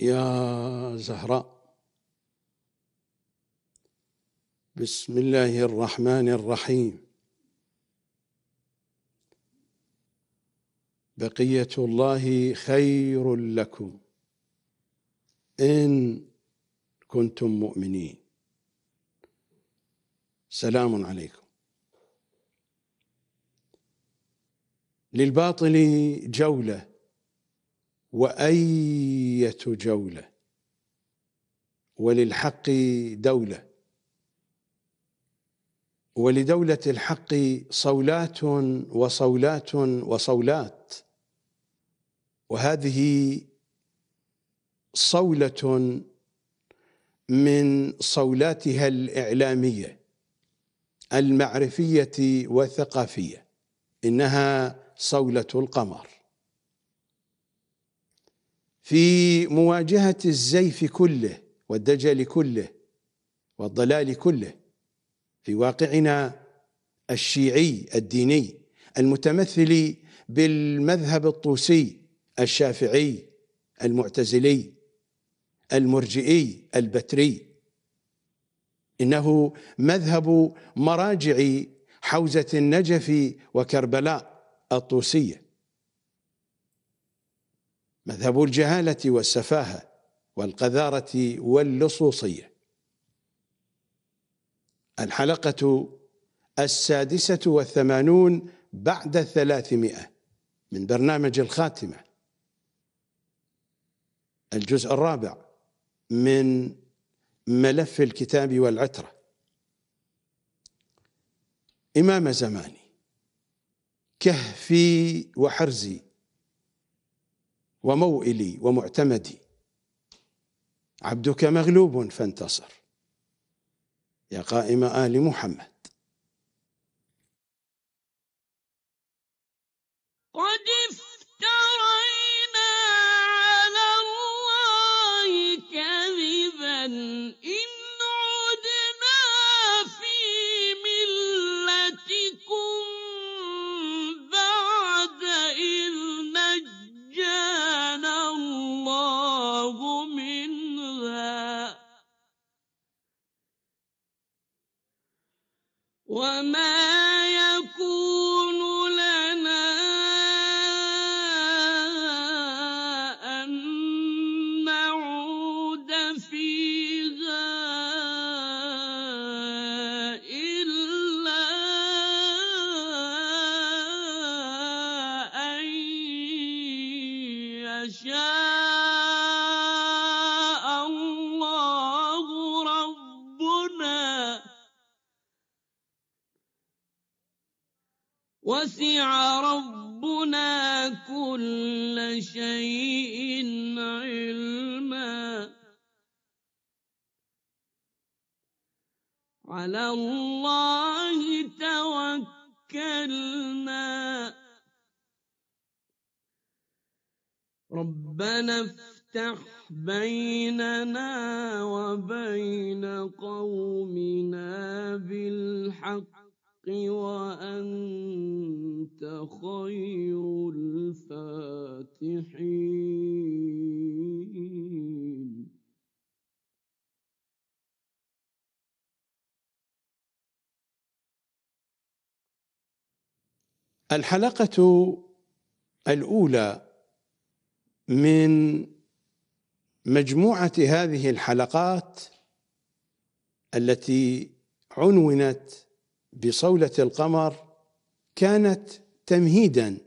يا زهراء بسم الله الرحمن الرحيم بقية الله خير لكم إن كنتم مؤمنين سلام عليكم للباطل جوله وأية جولة وللحق دولة ولدولة الحق صولات وصولات وصولات وهذه صولة من صولاتها الإعلامية المعرفية والثقافية إنها صولة القمر في مواجهة الزيف كله والدجل كله والضلال كله في واقعنا الشيعي الديني المتمثل بالمذهب الطوسي الشافعي المعتزلي المرجئي البتري انه مذهب مراجع حوزه النجف وكربلاء الطوسيه مذهب الجهالة والسفاهة والقذارة واللصوصية الحلقة السادسة والثمانون بعد الثلاثمائة من برنامج الخاتمة الجزء الرابع من ملف الكتاب والعترة إمام زماني كهفي وحرزي وموئلي ومعتمدي عبدك مغلوب فانتصر يا قائم آل محمد قد افترينا على الله كذبا إن وما شيء علما على الله توكلنا ربنا افتح بيننا وبين قومنا بالحق وأنت أنت خير الفاتحين الحلقة الأولى من مجموعة هذه الحلقات التي عنونت بصولة القمر كانت تمهيدا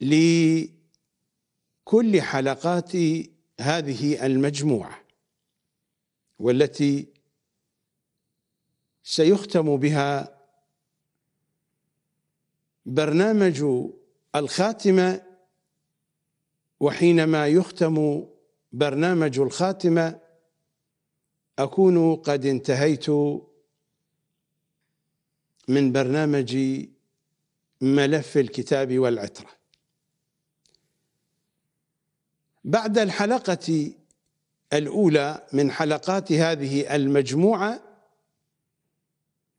لكل حلقات هذه المجموعه والتي سيختم بها برنامج الخاتمه وحينما يختم برنامج الخاتمه اكون قد انتهيت من برنامج ملف الكتاب والعترة بعد الحلقة الأولى من حلقات هذه المجموعة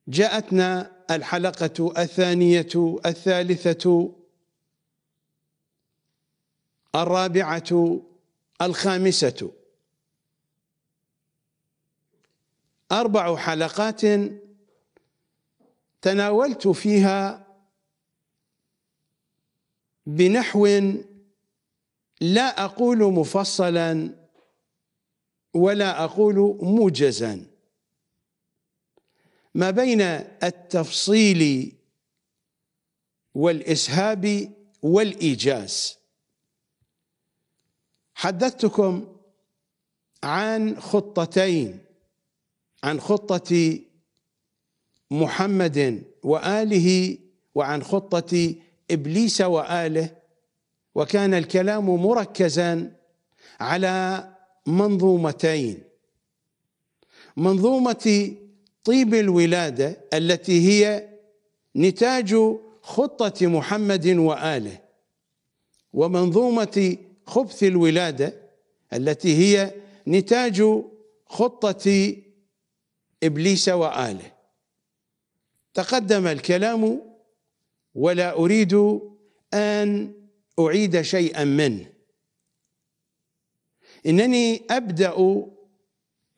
جاءتنا الحلقة الثانية الثالثة الرابعة الخامسة أربع حلقات تناولت فيها بنحو لا اقول مفصلا ولا اقول موجزا ما بين التفصيل والاسهاب والايجاز حدثتكم عن خطتين عن خطه محمد واله وعن خطه ابليس واله وكان الكلام مركزا على منظومتين منظومه طيب الولاده التي هي نتاج خطه محمد واله ومنظومه خبث الولاده التي هي نتاج خطه ابليس واله تقدم الكلام ولا أريد أن أعيد شيئا منه إنني أبدأ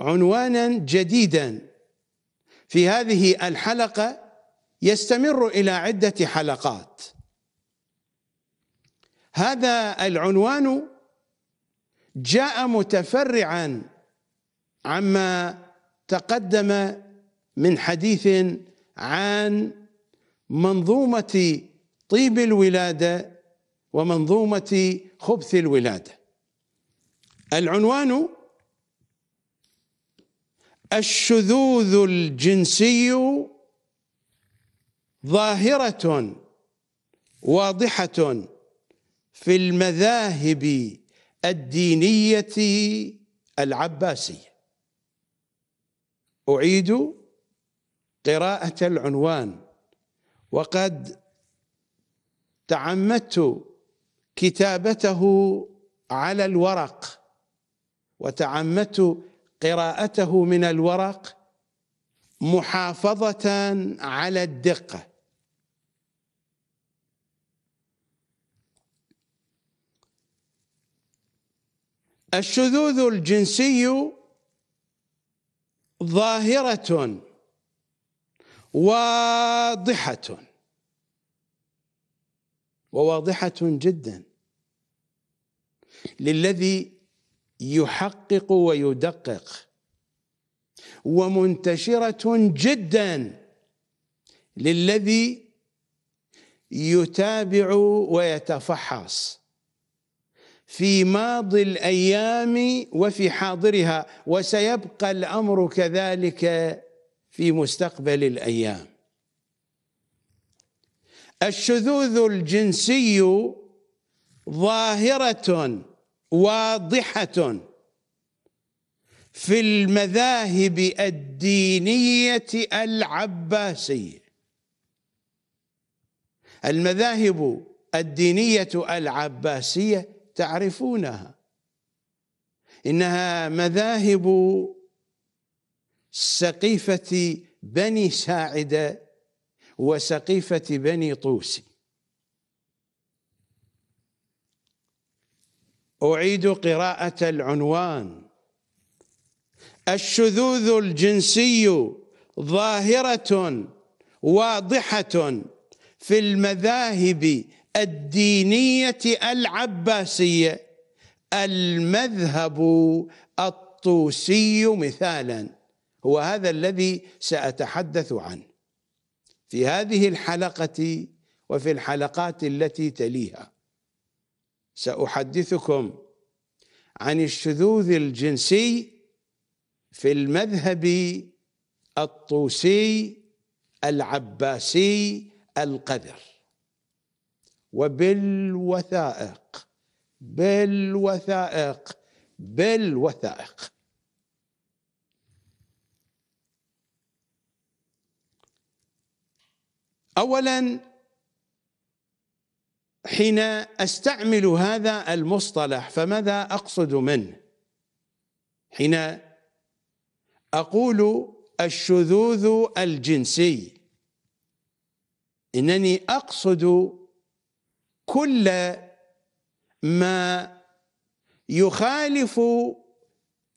عنوانا جديدا في هذه الحلقة يستمر إلى عدة حلقات هذا العنوان جاء متفرعا عما تقدم من حديث عن منظومة طيب الولادة ومنظومة خبث الولادة العنوان الشذوذ الجنسي ظاهرة واضحة في المذاهب الدينية العباسية أعيد قراءة العنوان وقد تعمدت كتابته على الورق وتعمدت قراءته من الورق محافظة على الدقة الشذوذ الجنسي ظاهرة واضحة وواضحة جدا للذي يحقق ويدقق ومنتشرة جدا للذي يتابع ويتفحص في ماضي الايام وفي حاضرها وسيبقى الامر كذلك في مستقبل الايام الشذوذ الجنسي ظاهره واضحه في المذاهب الدينيه العباسيه المذاهب الدينيه العباسيه تعرفونها انها مذاهب سقيفة بني ساعدة وسقيفة بني طوس أعيد قراءة العنوان الشذوذ الجنسي ظاهرة واضحة في المذاهب الدينية العباسية المذهب الطوسي مثالاً هو هذا الذي سأتحدث عنه في هذه الحلقة وفي الحلقات التي تليها سأحدثكم عن الشذوذ الجنسي في المذهب الطوسي العباسي القذر وبالوثائق بالوثائق بالوثائق اولا حين استعمل هذا المصطلح فماذا اقصد منه حين اقول الشذوذ الجنسي انني اقصد كل ما يخالف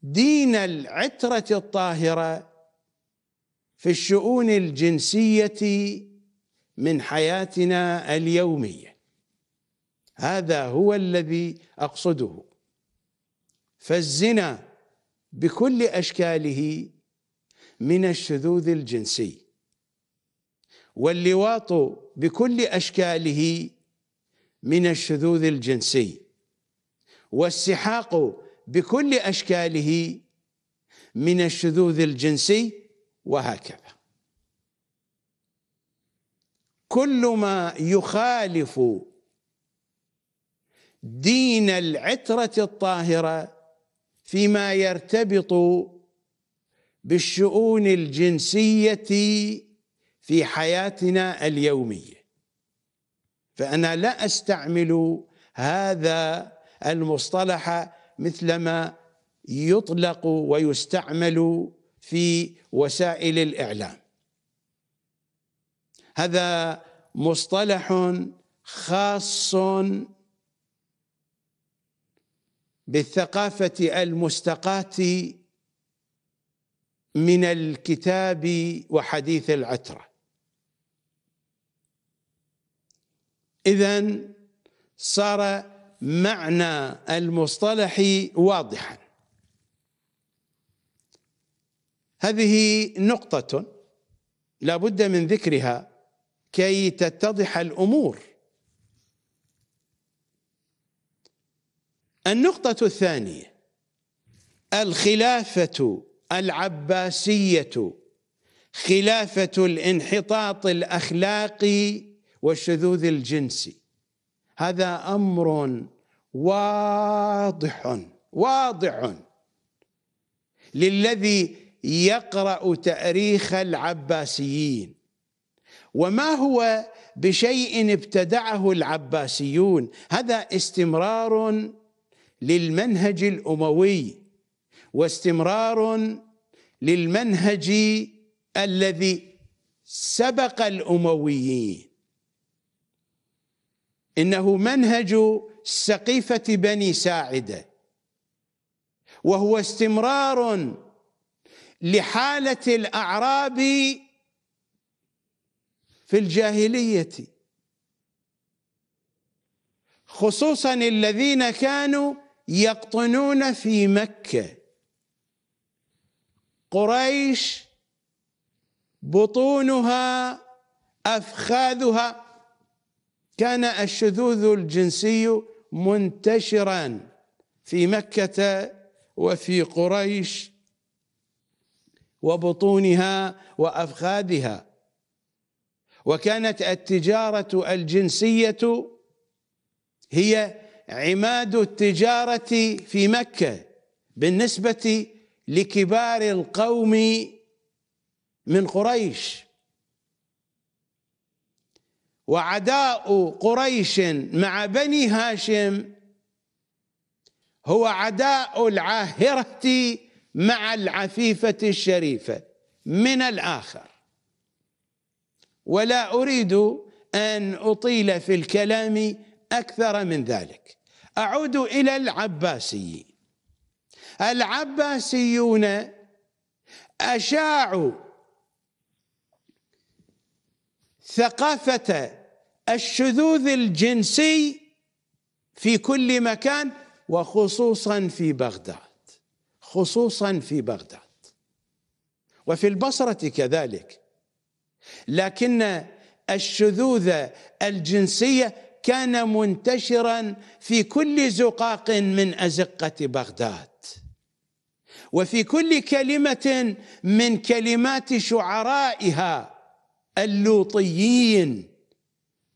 دين العتره الطاهره في الشؤون الجنسيه من حياتنا اليوميه هذا هو الذي اقصده فالزنا بكل اشكاله من الشذوذ الجنسي واللواط بكل اشكاله من الشذوذ الجنسي والسحاق بكل اشكاله من الشذوذ الجنسي وهكذا كل ما يخالف دين العترة الطاهرة فيما يرتبط بالشؤون الجنسية في حياتنا اليومية فأنا لا أستعمل هذا المصطلح مثلما يطلق ويستعمل في وسائل الإعلام هذا مصطلح خاص بالثقافه المستقاه من الكتاب وحديث العتره اذا صار معنى المصطلح واضحا هذه نقطه لا بد من ذكرها كي تتضح الامور النقطه الثانيه الخلافه العباسيه خلافه الانحطاط الاخلاقي والشذوذ الجنسي هذا امر واضح واضح للذي يقرا تاريخ العباسيين وما هو بشيء ابتدعه العباسيون هذا استمرار للمنهج الاموي واستمرار للمنهج الذي سبق الامويين انه منهج سقيفه بني ساعده وهو استمرار لحاله الاعراب في الجاهليه خصوصا الذين كانوا يقطنون في مكه قريش بطونها افخاذها كان الشذوذ الجنسي منتشرا في مكه وفي قريش وبطونها وافخاذها وكانت التجارة الجنسية هي عماد التجارة في مكة بالنسبة لكبار القوم من قريش وعداء قريش مع بني هاشم هو عداء العاهرة مع العفيفة الشريفة من الآخر ولا أريد أن أطيل في الكلام أكثر من ذلك أعود إلى العباسي العباسيون أشاعوا ثقافة الشذوذ الجنسي في كل مكان وخصوصا في بغداد خصوصا في بغداد وفي البصرة كذلك لكن الشذوذ الجنسية كان منتشرا في كل زقاق من أزقة بغداد وفي كل كلمة من كلمات شعرائها اللوطيين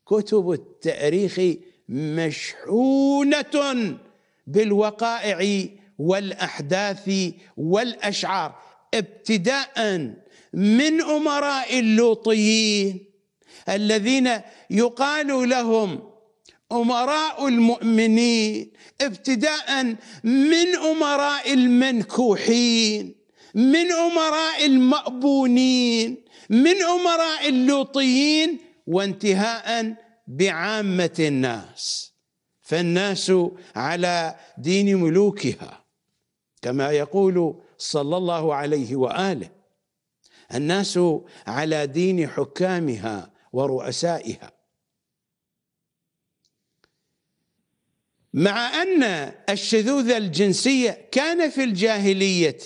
كتب التاريخ مشحونة بالوقائع والأحداث والأشعار ابتداء من امراء اللوطيين الذين يقال لهم امراء المؤمنين ابتداء من امراء المنكوحين من امراء المأبونين من امراء اللوطيين وانتهاء بعامه الناس فالناس على دين ملوكها كما يقول صلى الله عليه واله الناس على دين حكامها ورؤسائها مع ان الشذوذ الجنسيه كان في الجاهليه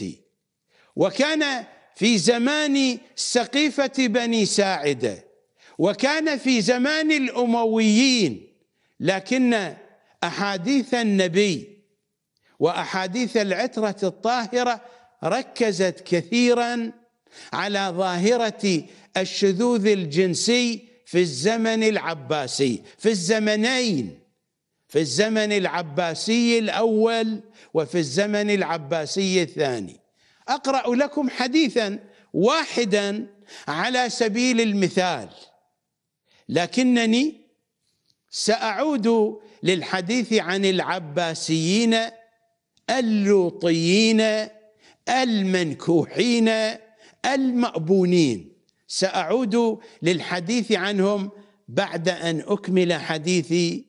وكان في زمان سقيفه بني ساعده وكان في زمان الامويين لكن احاديث النبي واحاديث العتره الطاهره ركزت كثيرا على ظاهره الشذوذ الجنسي في الزمن العباسي في الزمنين في الزمن العباسي الاول وفي الزمن العباسي الثاني اقرا لكم حديثا واحدا على سبيل المثال لكنني ساعود للحديث عن العباسيين اللوطيين المنكوحين المأبونين سأعود للحديث عنهم بعد أن أكمل حديثي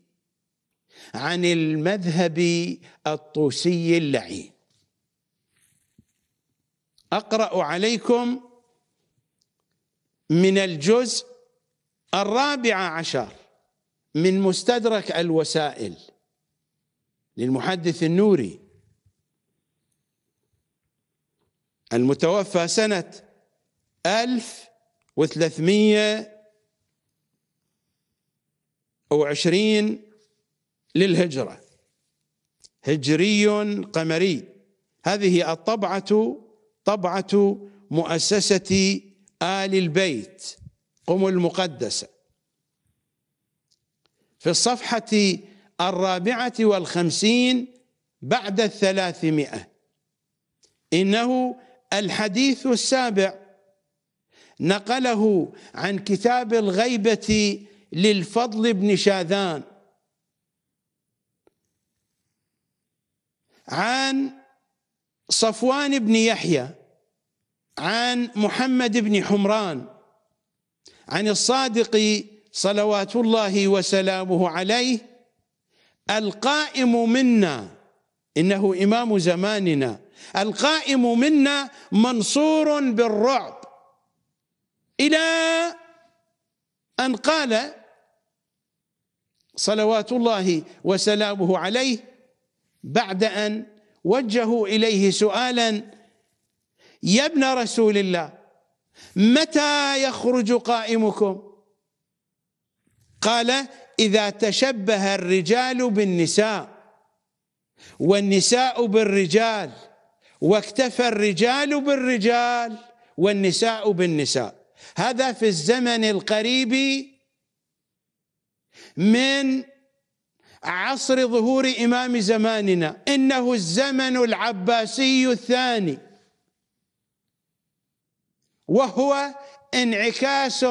عن المذهب الطوسي اللعين أقرأ عليكم من الجزء الرابع عشر من مستدرك الوسائل للمحدث النوري المتوفى سنة ألف وثلاثمية وعشرين للهجرة هجري قمري هذه الطبعة طبعة مؤسسة آل البيت قم المقدسة في الصفحة الرابعة والخمسين بعد الثلاثمائة إنه الحديث السابع نقله عن كتاب الغيبة للفضل بن شاذان عن صفوان بن يحيى عن محمد بن حمران عن الصادق صلوات الله وسلامه عليه القائم منا انه امام زماننا القائم منا منصور بالرعب إلى أن قال صلوات الله وسلامه عليه بعد أن وجهوا إليه سؤالا يا ابن رسول الله متى يخرج قائمكم قال إذا تشبه الرجال بالنساء والنساء بالرجال واكتفى الرجال بالرجال والنساء بالنساء هذا في الزمن القريب من عصر ظهور إمام زماننا إنه الزمن العباسي الثاني وهو انعكاس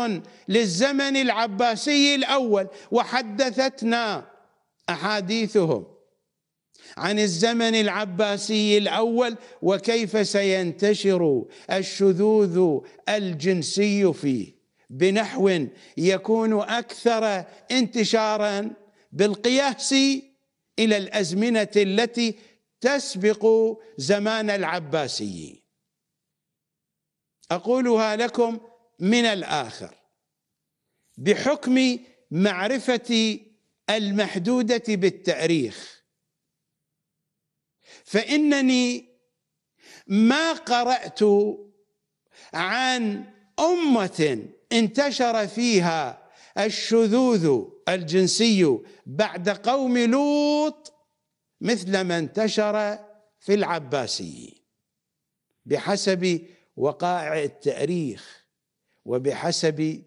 للزمن العباسي الأول وحدثتنا أحاديثهم عن الزمن العباسي الاول وكيف سينتشر الشذوذ الجنسي فيه بنحو يكون اكثر انتشارا بالقياس الى الازمنه التي تسبق زمان العباسيين اقولها لكم من الاخر بحكم معرفتي المحدوده بالتاريخ فانني ما قرات عن امه انتشر فيها الشذوذ الجنسي بعد قوم لوط مثل ما انتشر في العباسيين بحسب وقائع التاريخ وبحسب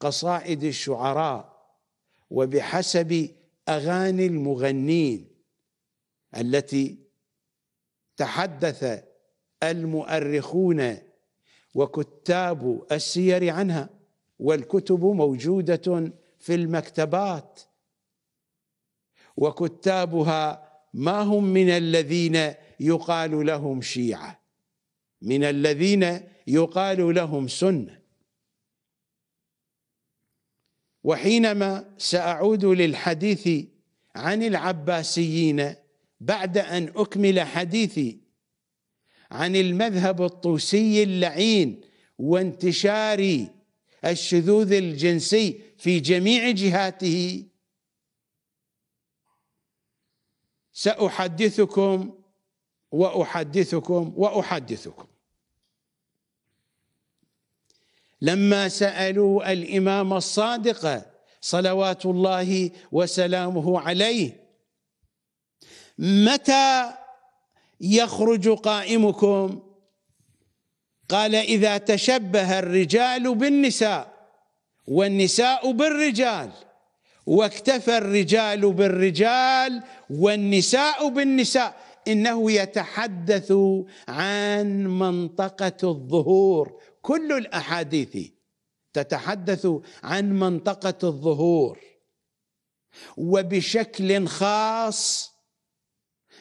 قصائد الشعراء وبحسب اغاني المغنين التي تحدث المؤرخون وكتاب السير عنها والكتب موجوده في المكتبات وكتابها ما هم من الذين يقال لهم شيعه من الذين يقال لهم سنه وحينما ساعود للحديث عن العباسيين بعد ان اكمل حديثي عن المذهب الطوسي اللعين وانتشار الشذوذ الجنسي في جميع جهاته ساحدثكم واحدثكم واحدثكم لما سالوا الامام الصادق صلوات الله وسلامه عليه متى يخرج قائمكم قال اذا تشبه الرجال بالنساء والنساء بالرجال واكتفى الرجال بالرجال والنساء بالنساء انه يتحدث عن منطقه الظهور كل الاحاديث تتحدث عن منطقه الظهور وبشكل خاص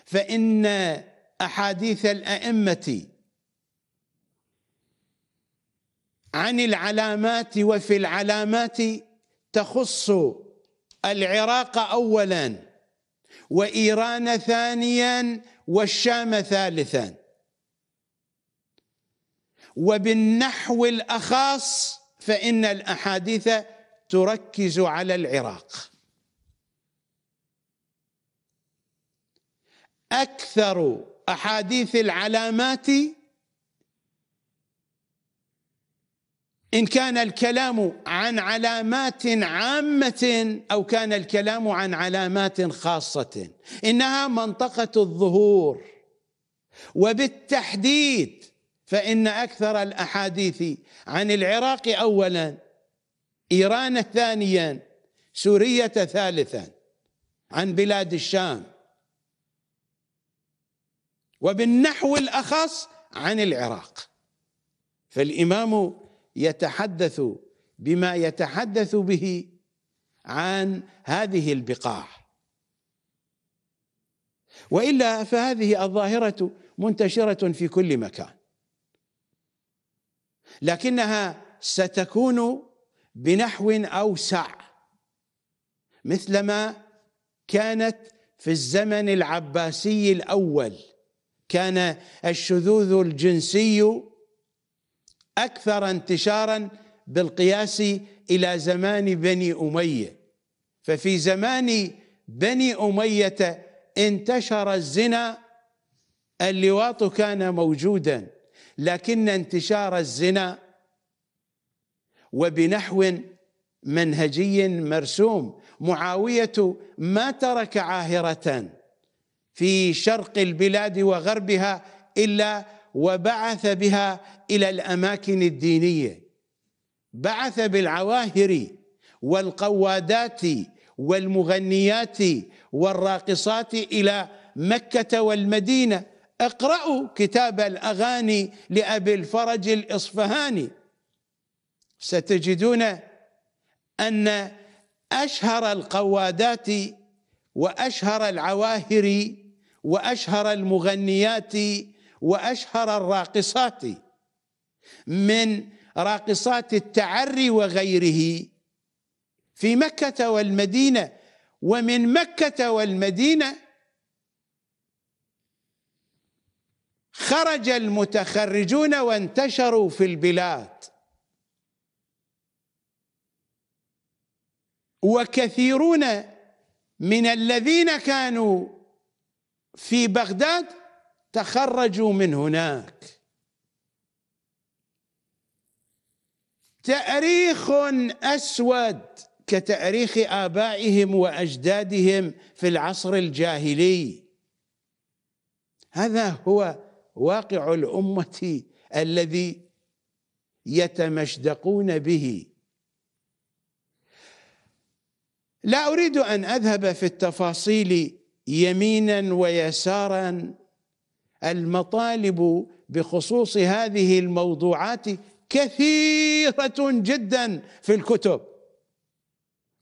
فإن أحاديث الأئمة عن العلامات وفي العلامات تخص العراق اولا وايران ثانيا والشام ثالثا وبالنحو الاخاص فان الاحاديث تركز على العراق اكثر احاديث العلامات ان كان الكلام عن علامات عامه او كان الكلام عن علامات خاصه انها منطقه الظهور وبالتحديد فان اكثر الاحاديث عن العراق اولا ايران ثانيا سورية ثالثا عن بلاد الشام وبالنحو الاخص عن العراق فالامام يتحدث بما يتحدث به عن هذه البقاع والا فهذه الظاهره منتشره في كل مكان لكنها ستكون بنحو اوسع مثلما كانت في الزمن العباسي الاول كان الشذوذ الجنسي اكثر انتشارا بالقياس الى زمان بني اميه ففي زمان بني اميه انتشر الزنا اللواط كان موجودا لكن انتشار الزنا وبنحو منهجي مرسوم معاويه ما ترك عاهره في شرق البلاد وغربها إلا وبعث بها إلى الأماكن الدينية بعث بالعواهر والقوادات والمغنيات والراقصات إلى مكة والمدينة اقرأوا كتاب الأغاني لأبي الفرج الإصفهاني ستجدون أن أشهر القوادات وأشهر العواهر واشهر المغنيات واشهر الراقصات من راقصات التعري وغيره في مكه والمدينه ومن مكه والمدينه خرج المتخرجون وانتشروا في البلاد وكثيرون من الذين كانوا في بغداد تخرجوا من هناك تاريخ اسود كتاريخ ابائهم واجدادهم في العصر الجاهلي هذا هو واقع الامه الذي يتمشدقون به لا اريد ان اذهب في التفاصيل يمينا ويسارا المطالب بخصوص هذه الموضوعات كثيره جدا في الكتب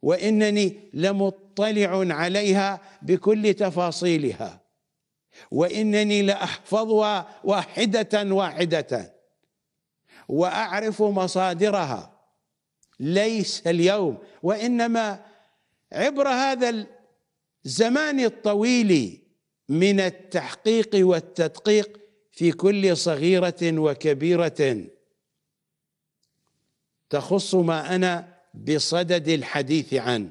وانني لمطلع عليها بكل تفاصيلها وانني لاحفظها واحده واحده واعرف مصادرها ليس اليوم وانما عبر هذا زماني الطويل من التحقيق والتدقيق في كل صغيرة وكبيرة تخص ما أنا بصدد الحديث عنه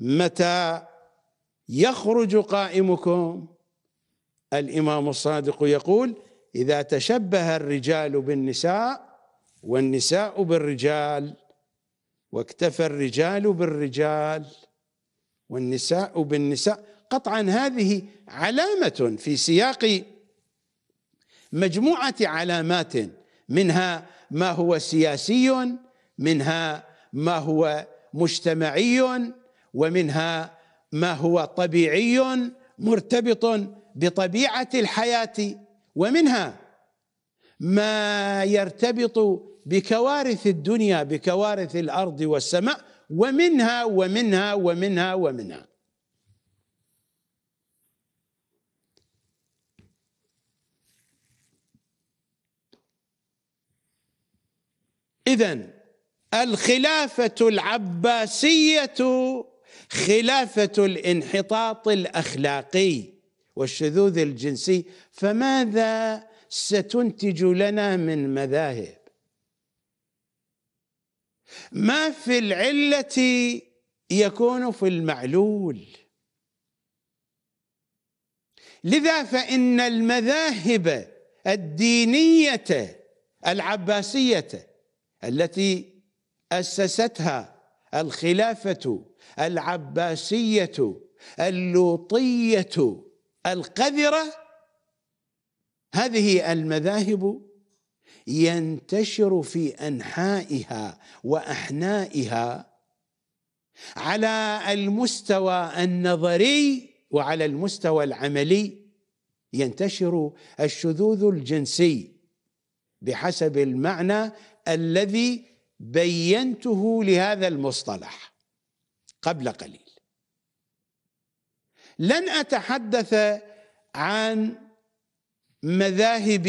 متى يخرج قائمكم الإمام الصادق يقول إذا تشبه الرجال بالنساء والنساء بالرجال واكتفى الرجال بالرجال والنساء بالنساء قطعا هذه علامة في سياق مجموعة علامات منها ما هو سياسي منها ما هو مجتمعي ومنها ما هو طبيعي مرتبط بطبيعة الحياة ومنها ما يرتبط بكوارث الدنيا بكوارث الارض والسماء ومنها ومنها ومنها ومنها اذا الخلافه العباسيه خلافه الانحطاط الاخلاقي والشذوذ الجنسي فماذا ستنتج لنا من مذاهب ما في العلة يكون في المعلول لذا فإن المذاهب الدينية العباسية التي أسستها الخلافة العباسية اللوطية القذرة هذه المذاهب ينتشر في انحائها واحنائها على المستوى النظري وعلى المستوى العملي ينتشر الشذوذ الجنسي بحسب المعنى الذي بينته لهذا المصطلح قبل قليل لن اتحدث عن مذاهب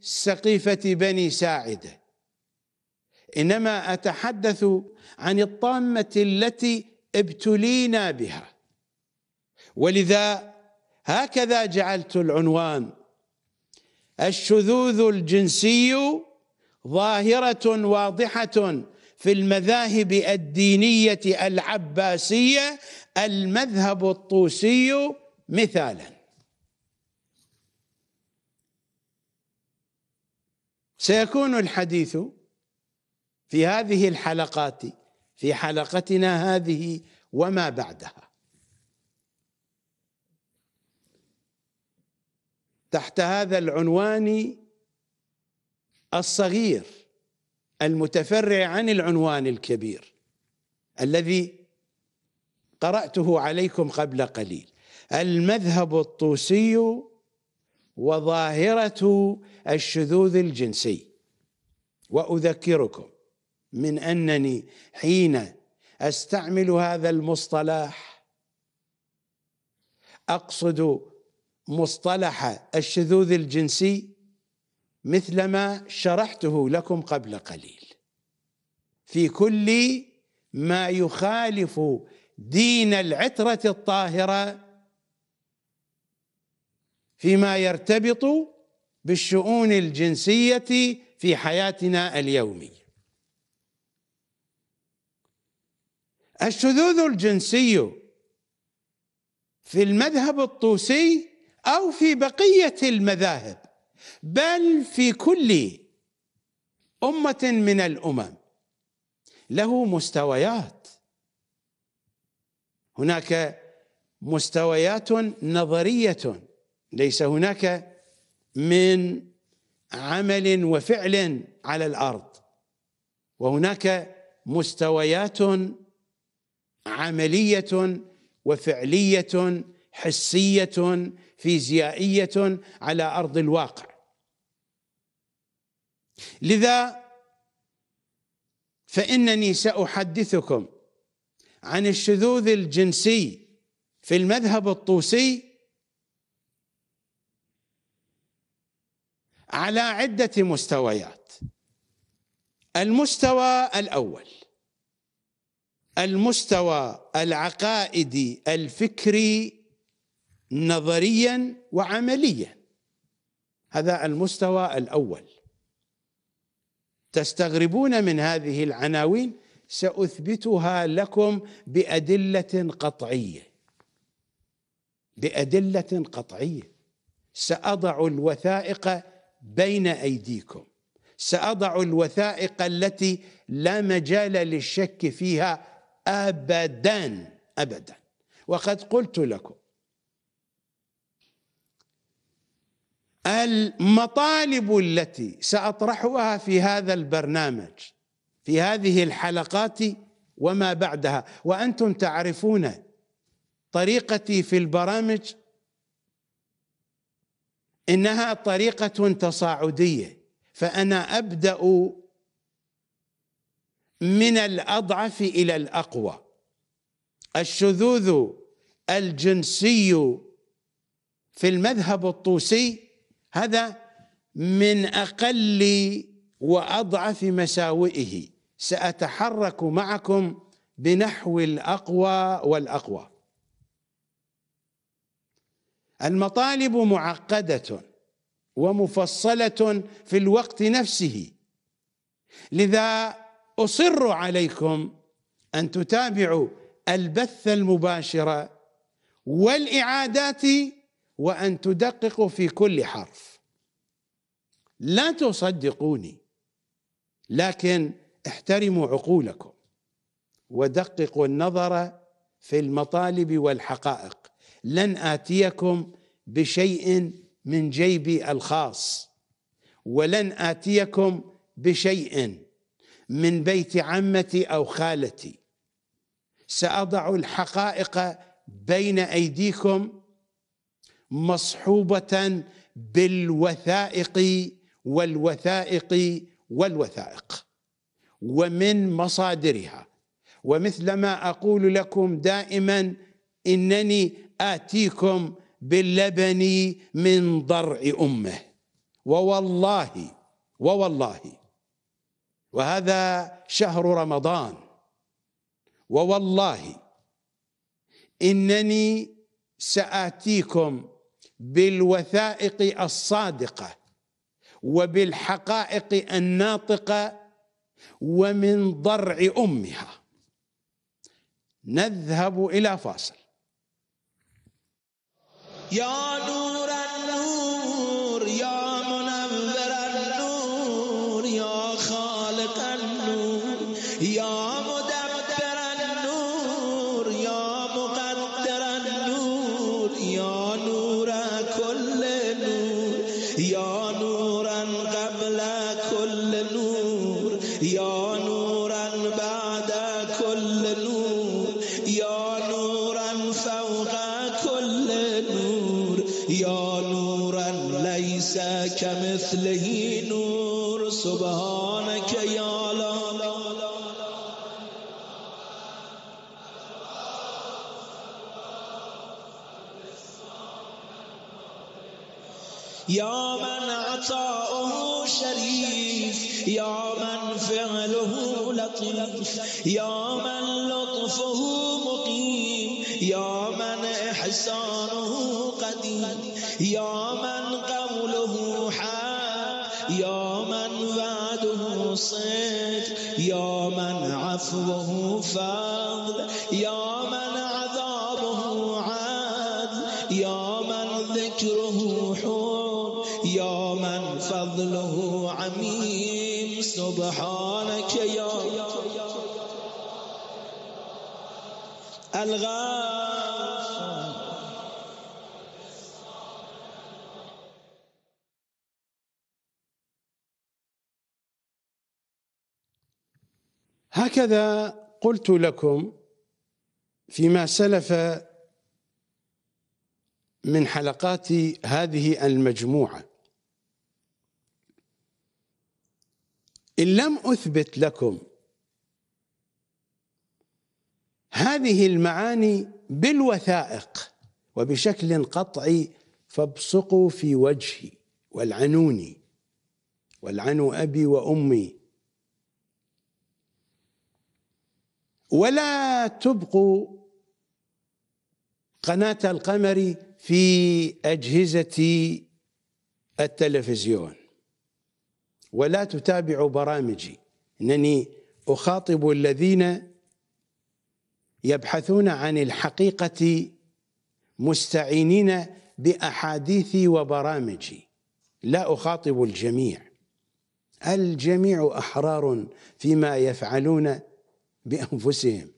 سقيفة بني ساعدة إنما أتحدث عن الطامة التي ابتلينا بها ولذا هكذا جعلت العنوان الشذوذ الجنسي ظاهرة واضحة في المذاهب الدينية العباسية المذهب الطوسي مثالاً سيكون الحديث في هذه الحلقات في حلقتنا هذه وما بعدها تحت هذا العنوان الصغير المتفرع عن العنوان الكبير الذي قراته عليكم قبل قليل المذهب الطوسي وظاهرة الشذوذ الجنسي وأذكركم من أنني حين أستعمل هذا المصطلح أقصد مصطلح الشذوذ الجنسي مثل ما شرحته لكم قبل قليل في كل ما يخالف دين العترة الطاهرة فيما يرتبط بالشؤون الجنسية في حياتنا اليومية الشذوذ الجنسي في المذهب الطوسي أو في بقية المذاهب بل في كل أمة من الأمم له مستويات هناك مستويات نظريه ليس هناك من عمل وفعل على الارض وهناك مستويات عمليه وفعليه حسيه فيزيائيه على ارض الواقع لذا فانني ساحدثكم عن الشذوذ الجنسي في المذهب الطوسي على عدة مستويات المستوى الأول المستوى العقائدي الفكري نظريا وعمليا هذا المستوى الأول تستغربون من هذه العناوين سأثبتها لكم بأدلة قطعية بأدلة قطعية سأضع الوثائق بين ايديكم ساضع الوثائق التي لا مجال للشك فيها ابدا ابدا وقد قلت لكم المطالب التي ساطرحها في هذا البرنامج في هذه الحلقات وما بعدها وانتم تعرفون طريقتي في البرامج انها طريقه تصاعديه فانا ابدا من الاضعف الى الاقوى الشذوذ الجنسي في المذهب الطوسي هذا من اقل واضعف مساوئه ساتحرك معكم بنحو الاقوى والاقوى المطالب معقده ومفصله في الوقت نفسه لذا اصر عليكم ان تتابعوا البث المباشر والاعادات وان تدققوا في كل حرف لا تصدقوني لكن احترموا عقولكم ودققوا النظر في المطالب والحقائق لن آتيكم بشيء من جيبي الخاص ولن آتيكم بشيء من بيت عمتي أو خالتي سأضع الحقائق بين أيديكم مصحوبة بالوثائق والوثائق والوثائق ومن مصادرها ومثلما أقول لكم دائما إنني آتيكم باللبن من ضرع أمه ووالله ووالله وهذا شهر رمضان ووالله إنني سآتيكم بالوثائق الصادقة وبالحقائق الناطقة ومن ضرع أمها نذهب إلى فاصل Ya Nur an Nur, Ya لطيف يا من لطفه مقيم يا من إحسانه قديم يا من قوله حق يا من وعده صدق يا من عفوه فضل يا من عذابه عدل يا من ذكره حور يا من فضله عميم سبحان الغاص هكذا قلت لكم فيما سلف من حلقات هذه المجموعه ان لم اثبت لكم هذه المعاني بالوثائق وبشكل قطعي فابصقوا في وجهي والعنوني والعنوا أبي وأمي ولا تبقوا قناة القمر في أجهزة التلفزيون ولا تتابعوا برامجي إنني أخاطب الذين يبحثون عن الحقيقه مستعينين باحاديثي وبرامجي لا اخاطب الجميع الجميع احرار فيما يفعلون بانفسهم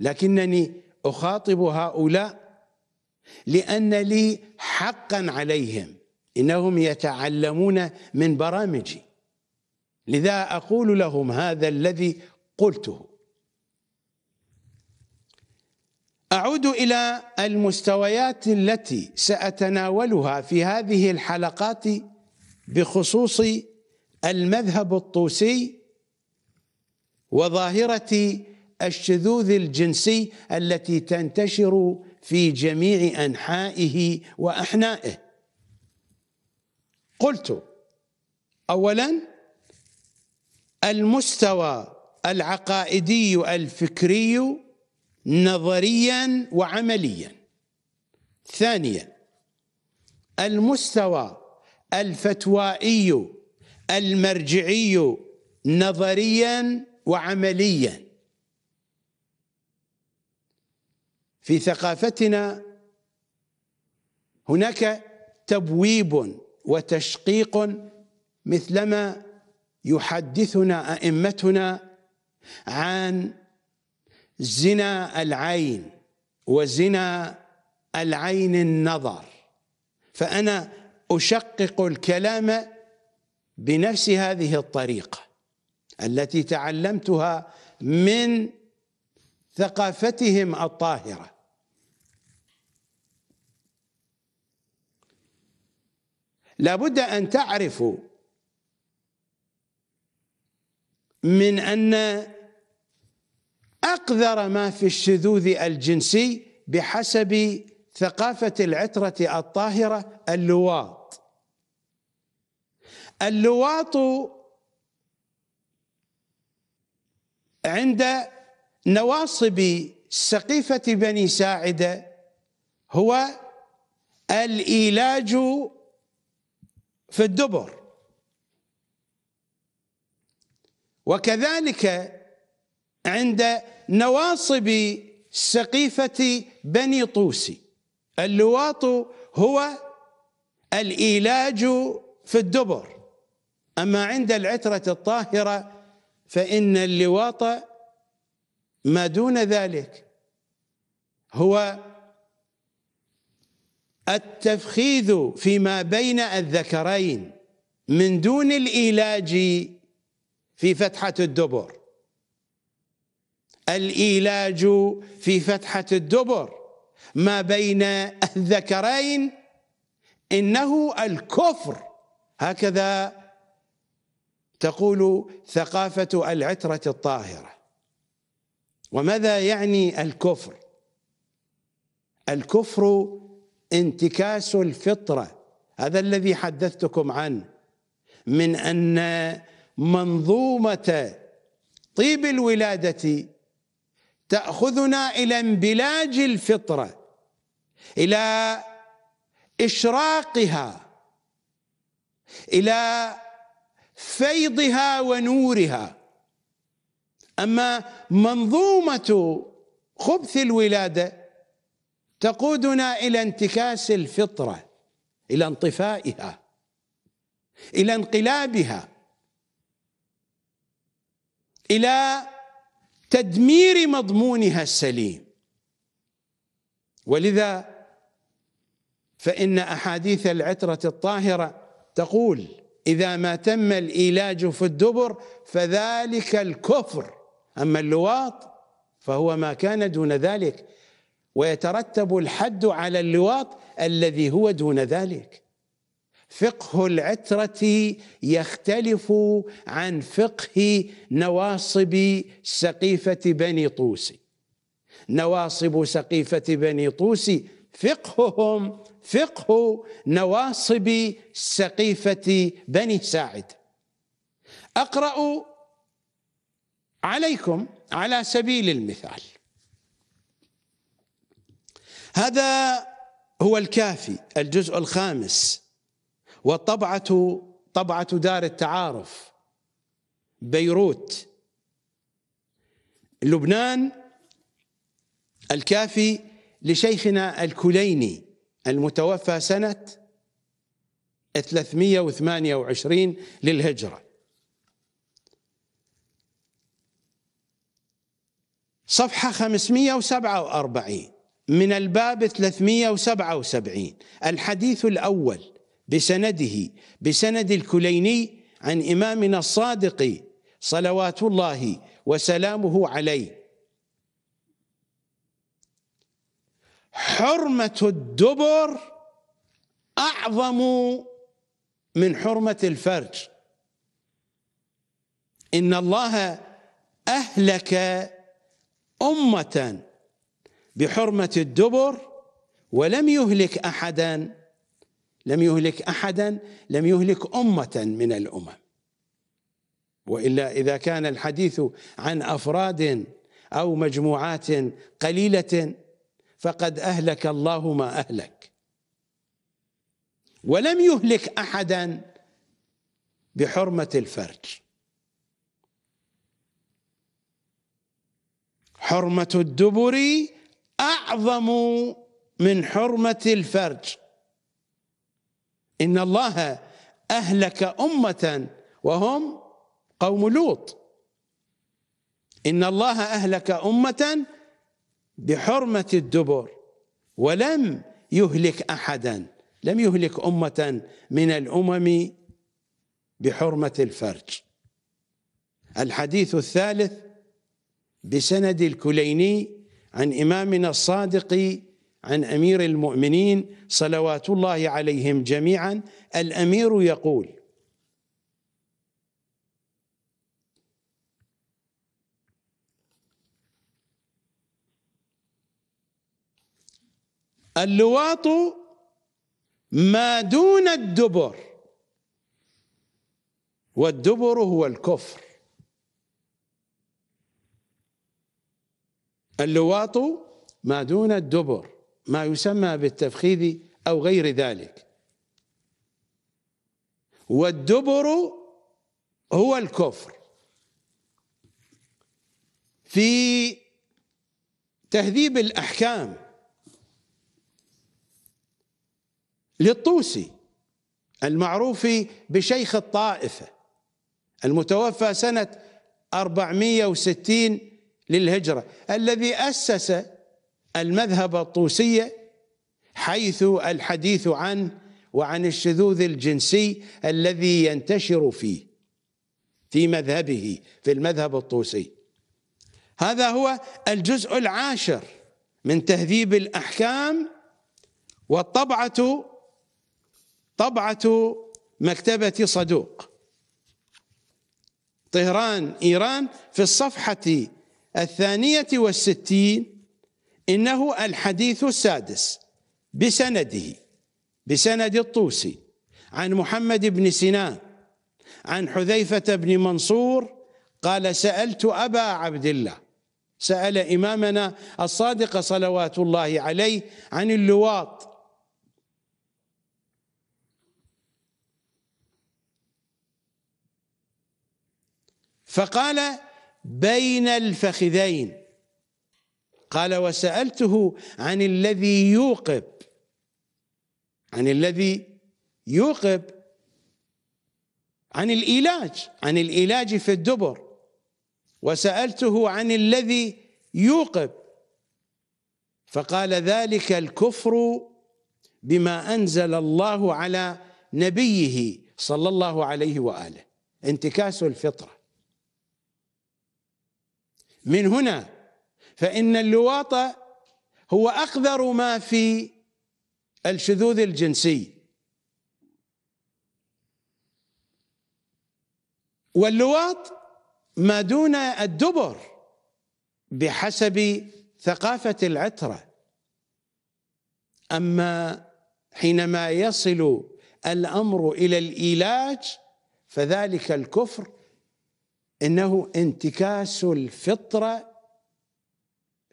لكنني اخاطب هؤلاء لان لي حقا عليهم انهم يتعلمون من برامجي لذا اقول لهم هذا الذي قلته اعود الى المستويات التي ساتناولها في هذه الحلقات بخصوص المذهب الطوسي وظاهره الشذوذ الجنسي التي تنتشر في جميع انحائه واحنائه قلت اولا المستوى العقائدي الفكري نظريا وعمليا ثانيا المستوى الفتوائي المرجعي نظريا وعمليا في ثقافتنا هناك تبويب وتشقيق مثلما يحدثنا ائمتنا عن زنا العين وزنا العين النظر فأنا أشقق الكلام بنفس هذه الطريقة التي تعلمتها من ثقافتهم الطاهرة لابد أن تعرفوا من أن أقذر ما في الشذوذ الجنسي بحسب ثقافة العترة الطاهرة اللواط اللواط عند نواصب سقيفة بني ساعدة هو الإيلاج في الدبر وكذلك عند نواصب سقيفة بني طوسي اللواط هو الإيلاج في الدبر أما عند العترة الطاهرة فإن اللواط ما دون ذلك هو التفخيذ فيما بين الذكرين من دون الإيلاج في فتحة الدبر الإيلاج في فتحة الدبر ما بين الذكرين إنه الكفر هكذا تقول ثقافة العترة الطاهرة وماذا يعني الكفر الكفر انتكاس الفطرة هذا الذي حدثتكم عنه من أن منظومة طيب الولادة تاخذنا الى انبلاج الفطره الى اشراقها الى فيضها ونورها اما منظومه خبث الولاده تقودنا الى انتكاس الفطره الى انطفائها الى انقلابها الى تدمير مضمونها السليم ولذا فإن أحاديث العترة الطاهرة تقول إذا ما تم الإيلاج في الدبر فذلك الكفر أما اللواط فهو ما كان دون ذلك ويترتب الحد على اللواط الذي هو دون ذلك فقه العترة يختلف عن فقه نواصب سقيفة بني طوس نواصب سقيفة بني طوس فقههم فقه نواصب سقيفة بني ساعد أقرأ عليكم على سبيل المثال هذا هو الكافي الجزء الخامس والطبعة طبعة دار التعارف بيروت لبنان الكافي لشيخنا الكليني المتوفى سنة 328 للهجرة صفحة 547 من الباب 377 الحديث الأول بسنده بسند الكليني عن إمامنا الصادق صلوات الله وسلامه عليه حرمة الدبر أعظم من حرمة الفرج إن الله أهلك أمة بحرمة الدبر ولم يهلك أحداً لم يهلك احدا لم يهلك امه من الامم والا اذا كان الحديث عن افراد او مجموعات قليله فقد اهلك الله ما اهلك ولم يهلك احدا بحرمه الفرج حرمه الدبر اعظم من حرمه الفرج إن الله أهلك أمة وهم قوم لوط إن الله أهلك أمة بحرمة الدبر ولم يهلك أحدا لم يهلك أمة من الأمم بحرمة الفرج الحديث الثالث بسند الكليني عن إمامنا الصادق عن امير المؤمنين صلوات الله عليهم جميعا الامير يقول اللواط ما دون الدبر والدبر هو الكفر اللواط ما دون الدبر ما يسمى بالتفخيذ أو غير ذلك والدبر هو الكفر في تهذيب الأحكام للطوسي المعروف بشيخ الطائفة المتوفى سنة 460 للهجرة الذي أسس المذهب الطوسية حيث الحديث عن وعن الشذوذ الجنسي الذي ينتشر فيه في مذهبه في المذهب الطوسي هذا هو الجزء العاشر من تهذيب الأحكام والطبعة طبعة مكتبة صدوق طهران إيران في الصفحة الثانية والستين إنه الحديث السادس بسنده بسند الطوسي عن محمد بن سنان عن حذيفة بن منصور قال سألت أبا عبد الله سأل إمامنا الصادق صلوات الله عليه عن اللواط فقال بين الفخذين قال وسألته عن الذي يوقب عن الذي يوقب عن الإيلاج عن الإيلاج في الدبر وسألته عن الذي يوقب فقال ذلك الكفر بما أنزل الله على نبيه صلى الله عليه وآله انتكاس الفطرة من هنا فإن اللواط هو أقذر ما في الشذوذ الجنسي واللواط ما دون الدبر بحسب ثقافة العترة أما حينما يصل الأمر إلى الإيلاج فذلك الكفر إنه انتكاس الفطرة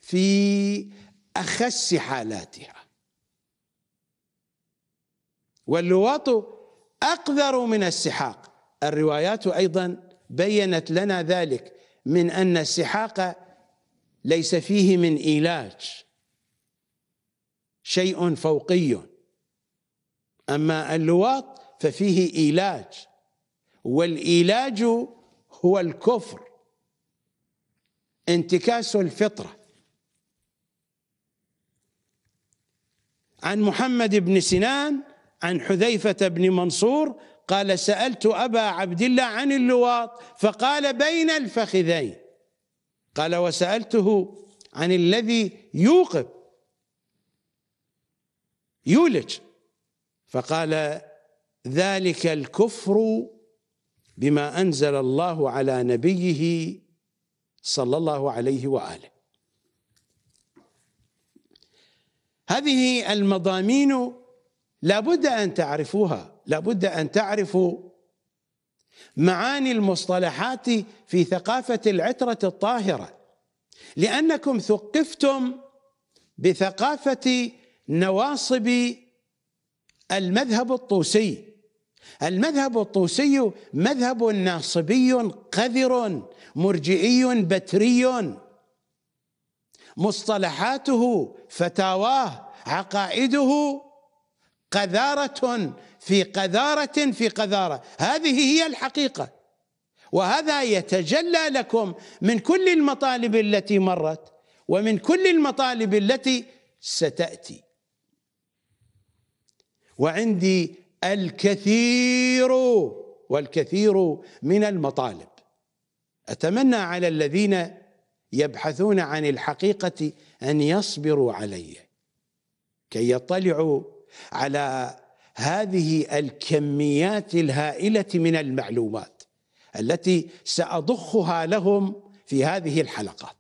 في اخس حالاتها واللواط اقذر من السحاق الروايات ايضا بينت لنا ذلك من ان السحاق ليس فيه من ايلاج شيء فوقي اما اللواط ففيه ايلاج والايلاج هو الكفر انتكاس الفطره عن محمد بن سنان عن حذيفة بن منصور قال سألت أبا عبد الله عن اللواط فقال بين الفخذين قال وسألته عن الذي يوقف يولج فقال ذلك الكفر بما أنزل الله على نبيه صلى الله عليه وآله هذه المضامين لابد ان تعرفوها لابد ان تعرفوا معاني المصطلحات في ثقافه العتره الطاهره لانكم ثقفتم بثقافه نواصب المذهب الطوسي المذهب الطوسي مذهب ناصبي قذر مرجئي بتري مصطلحاته فتاواه عقائده قذارة في قذارة في قذارة هذه هي الحقيقة وهذا يتجلى لكم من كل المطالب التي مرت ومن كل المطالب التي ستأتي وعندي الكثير والكثير من المطالب أتمنى على الذين يبحثون عن الحقيقة أن يصبروا عليه كي يطلعوا على هذه الكميات الهائلة من المعلومات التي سأضخها لهم في هذه الحلقات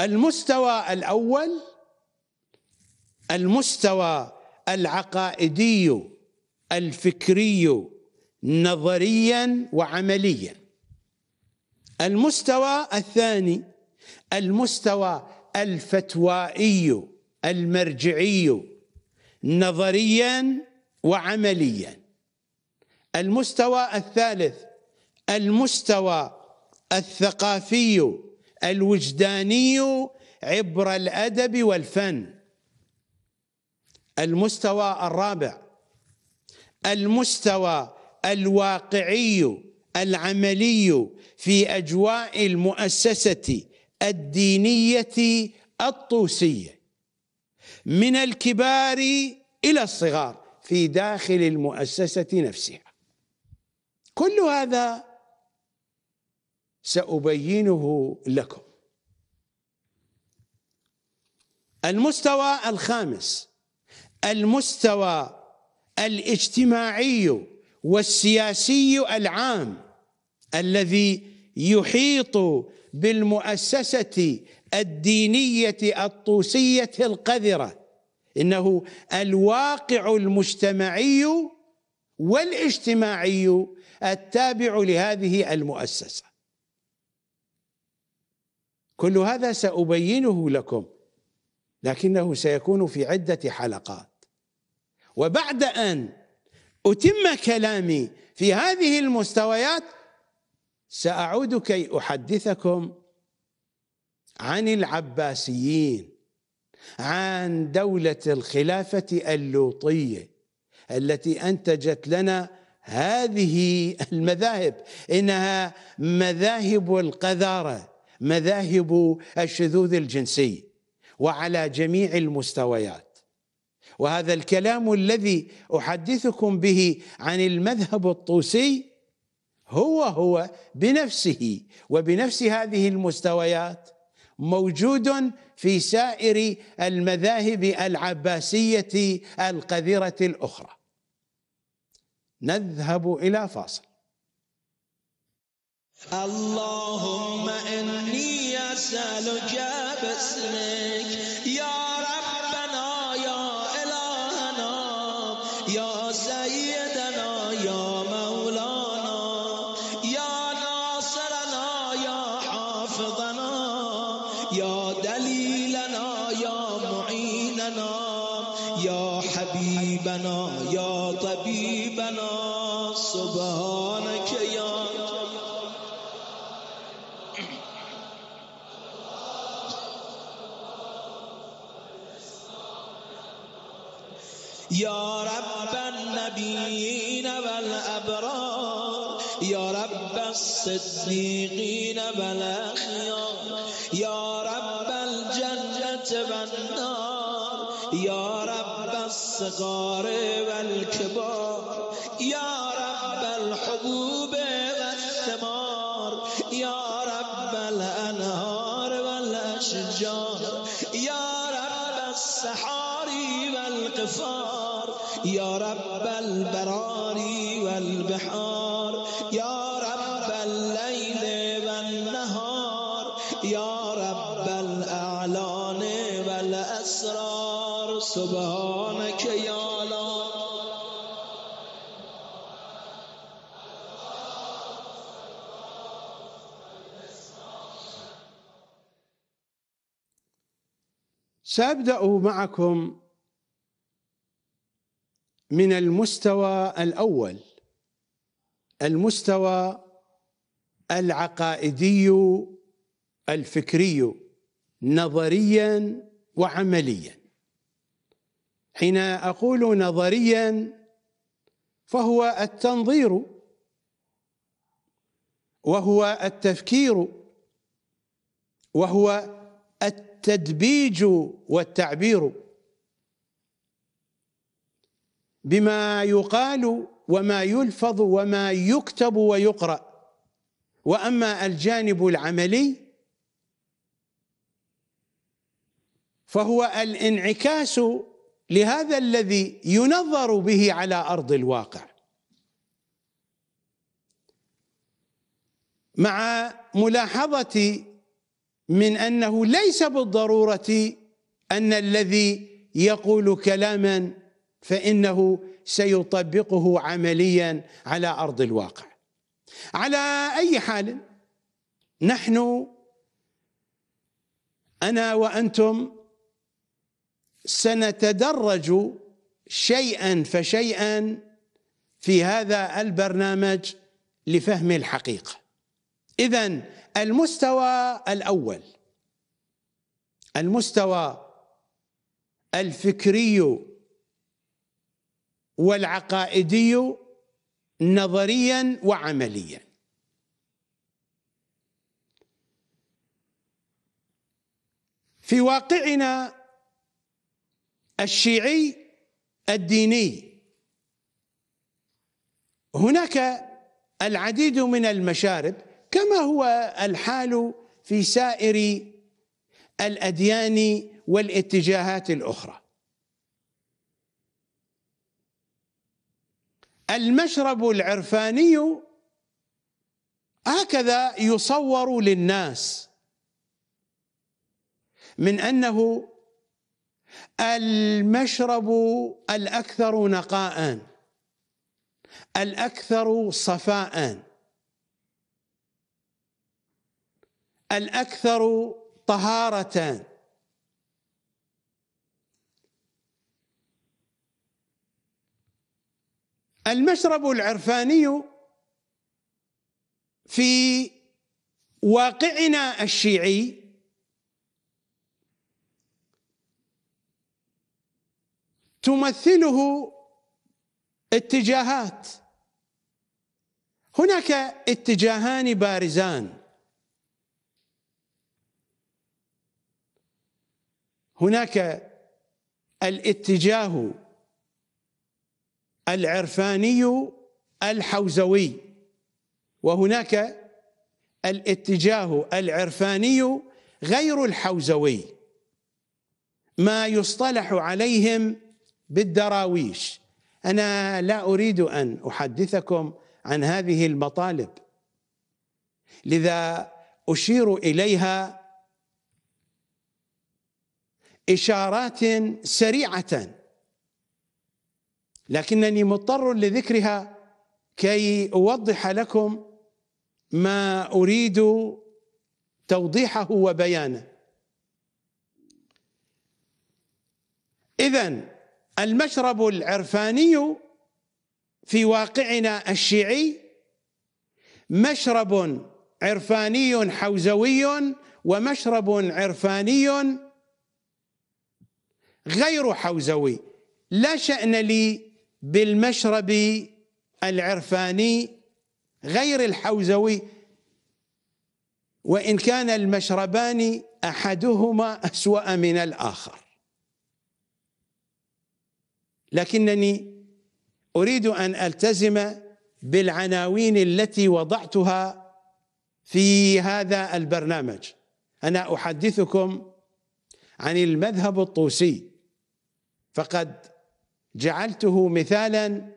المستوى الأول المستوى العقائدي الفكري نظريا وعمليا المستوى الثاني المستوى الفتوائي المرجعي نظريا وعمليا المستوى الثالث المستوى الثقافي الوجداني عبر الادب والفن المستوى الرابع المستوى الواقعي العملي في اجواء المؤسسه الدينيه الطوسيه من الكبار الى الصغار في داخل المؤسسه نفسها كل هذا سابينه لكم المستوى الخامس المستوى الاجتماعي والسياسي العام الذي يحيط بالمؤسسه الدينيه الطوسيه القذره انه الواقع المجتمعي والاجتماعي التابع لهذه المؤسسه كل هذا سابينه لكم لكنه سيكون في عده حلقات وبعد ان أتم كلامي في هذه المستويات سأعود كي أحدثكم عن العباسيين عن دولة الخلافة اللوطية التي أنتجت لنا هذه المذاهب إنها مذاهب القذارة مذاهب الشذوذ الجنسي وعلى جميع المستويات وهذا الكلام الذي احدثكم به عن المذهب الطوسي هو هو بنفسه وبنفس هذه المستويات موجود في سائر المذاهب العباسيه القذره الاخرى نذهب الى فاصل اللهم اني اسالك باسمك يا حبیبنا سبحانک یا یا رب النبیین والابرار یا رب الصدیقین والاخیار یا رب الجنت والنار یا رب الصغار والکبار یا رب الحبوب و الثمار یا رب الانهار و الاشجار یا رب السحاری و القفار یا رب البراری و البحار یا رب اللیل و النهار یا رب الاعلان و الاسرار سابدا معكم من المستوى الاول المستوى العقائدي الفكري نظريا وعمليا حين اقول نظريا فهو التنظير وهو التفكير وهو التدبيج والتعبير بما يقال وما يلفظ وما يكتب ويقرأ وأما الجانب العملي فهو الانعكاس لهذا الذي ينظر به على أرض الواقع مع ملاحظة من انه ليس بالضروره ان الذي يقول كلاما فانه سيطبقه عمليا على ارض الواقع على اي حال نحن انا وانتم سنتدرج شيئا فشيئا في هذا البرنامج لفهم الحقيقه اذا المستوى الاول المستوى الفكري والعقائدي نظريا وعمليا في واقعنا الشيعي الديني هناك العديد من المشارب كما هو الحال في سائر الاديان والاتجاهات الاخرى المشرب العرفاني هكذا يصور للناس من انه المشرب الاكثر نقاء الاكثر صفاء الاكثر طهاره المشرب العرفاني في واقعنا الشيعي تمثله اتجاهات هناك اتجاهان بارزان هناك الاتجاه العرفاني الحوزوي وهناك الاتجاه العرفاني غير الحوزوي ما يصطلح عليهم بالدراويش انا لا اريد ان احدثكم عن هذه المطالب لذا اشير اليها اشارات سريعه لكنني مضطر لذكرها كي اوضح لكم ما اريد توضيحه وبيانه اذا المشرب العرفاني في واقعنا الشيعي مشرب عرفاني حوزوي ومشرب عرفاني غير حوزوي لا شأن لي بالمشرب العرفاني غير الحوزوي وإن كان المشربان أحدهما أسوأ من الآخر لكنني أريد أن ألتزم بالعناوين التي وضعتها في هذا البرنامج أنا أحدثكم عن المذهب الطوسي فقد جعلته مثالا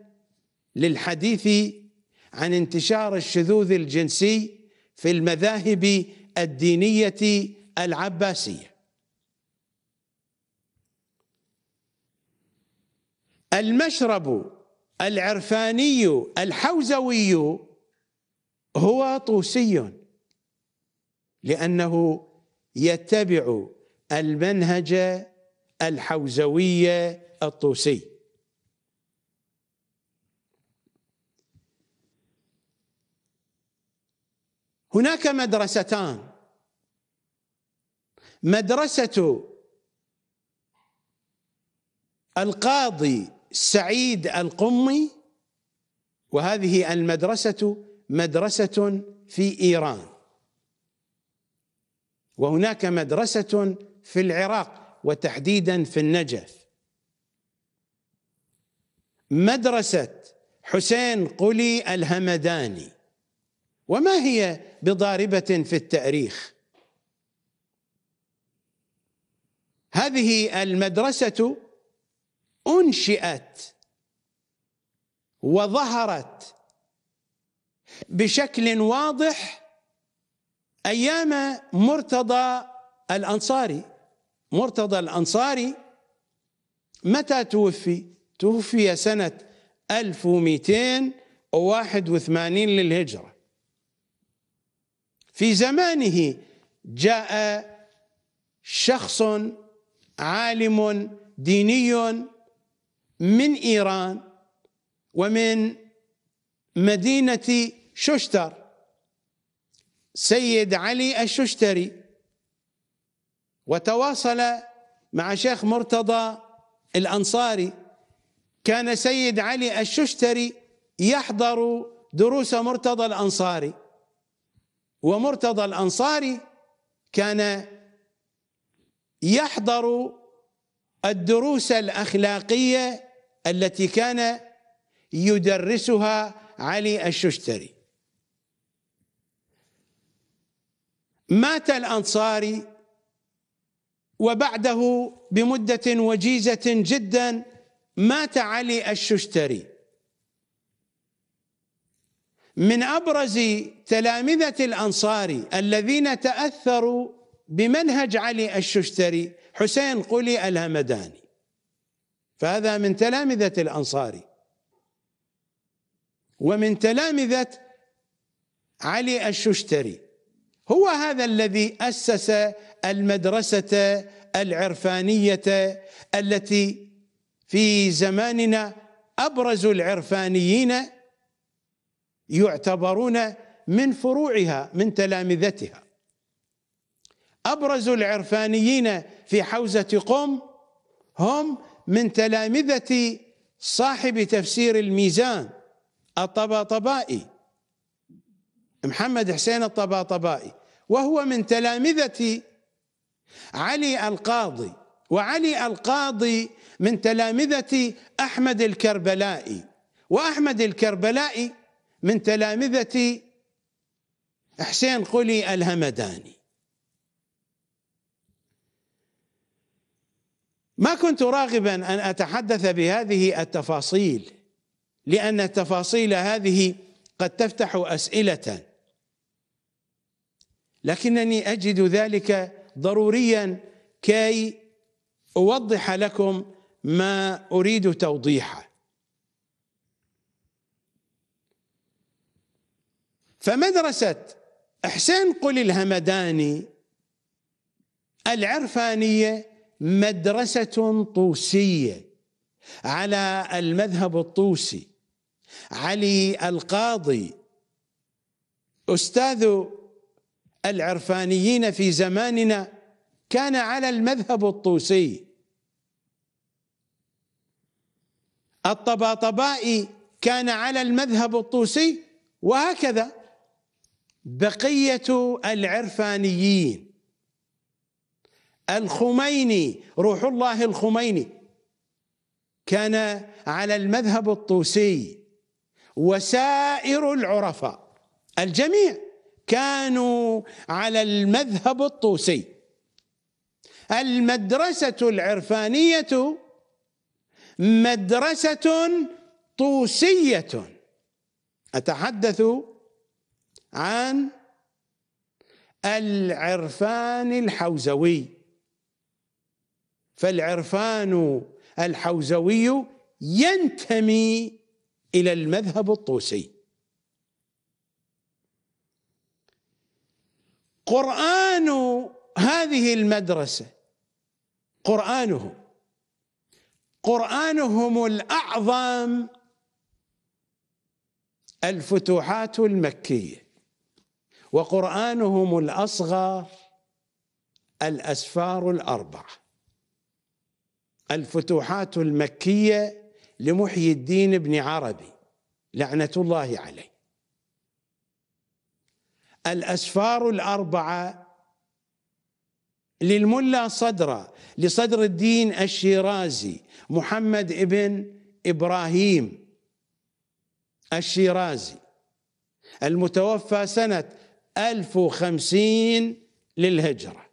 للحديث عن انتشار الشذوذ الجنسي في المذاهب الدينيه العباسيه المشرب العرفاني الحوزوي هو طوسي لانه يتبع المنهج الحوزوية الطوسي هناك مدرستان مدرسة القاضي سعيد القمي وهذه المدرسة مدرسة في إيران وهناك مدرسة في العراق وتحديدا في النجف مدرسة حسين قلي الهمداني وما هي بضاربة في التاريخ هذه المدرسة أنشئت وظهرت بشكل واضح أيام مرتضى الأنصاري مرتضى الأنصاري متى توفي؟ توفي سنة 1281 للهجرة في زمانه جاء شخص عالم ديني من إيران ومن مدينة ششتر سيد علي الششتري وتواصل مع شيخ مرتضى الأنصاري كان سيد علي الششتري يحضر دروس مرتضى الأنصاري ومرتضى الأنصاري كان يحضر الدروس الأخلاقية التي كان يدرسها علي الششتري مات الأنصاري وبعده بمدة وجيزة جدا مات علي الششتري من أبرز تلامذة الأنصار الذين تأثروا بمنهج علي الششتري حسين قلي الهمداني فهذا من تلامذة الأنصار ومن تلامذة علي الششتري هو هذا الذي أسس المدرسة العرفانية التي في زماننا أبرز العرفانيين يعتبرون من فروعها من تلامذتها أبرز العرفانيين في حوزة قم هم من تلامذة صاحب تفسير الميزان الطباطبائي محمد حسين الطباطبائي وهو من تلامذة علي القاضي وعلي القاضي من تلامذة أحمد الكربلائي وأحمد الكربلائي من تلامذة حسين قلي الهمداني ما كنت راغبا أن أتحدث بهذه التفاصيل لأن التفاصيل هذه قد تفتح أسئلة لكنني اجد ذلك ضروريا كي اوضح لكم ما اريد توضيحه فمدرسه احسان قل الهمداني العرفانيه مدرسه طوسيه على المذهب الطوسي علي القاضي استاذ العرفانيين في زماننا كان على المذهب الطوسي الطباطبائي كان على المذهب الطوسي وهكذا بقية العرفانيين الخميني روح الله الخميني كان على المذهب الطوسي وسائر العرفاء الجميع كانوا على المذهب الطوسي المدرسة العرفانية مدرسة طوسية أتحدث عن العرفان الحوزوي فالعرفان الحوزوي ينتمي إلى المذهب الطوسي قرآن هذه المدرسة قرآنهم قرآنهم الأعظم الفتوحات المكية وقرآنهم الأصغر الأسفار الأربعة الفتوحات المكية لمحي الدين بن عربي لعنة الله عليه الأسفار الأربعة للملا صدرة لصدر الدين الشيرازي محمد ابن إبراهيم الشيرازي المتوفى سنة 1050 للهجرة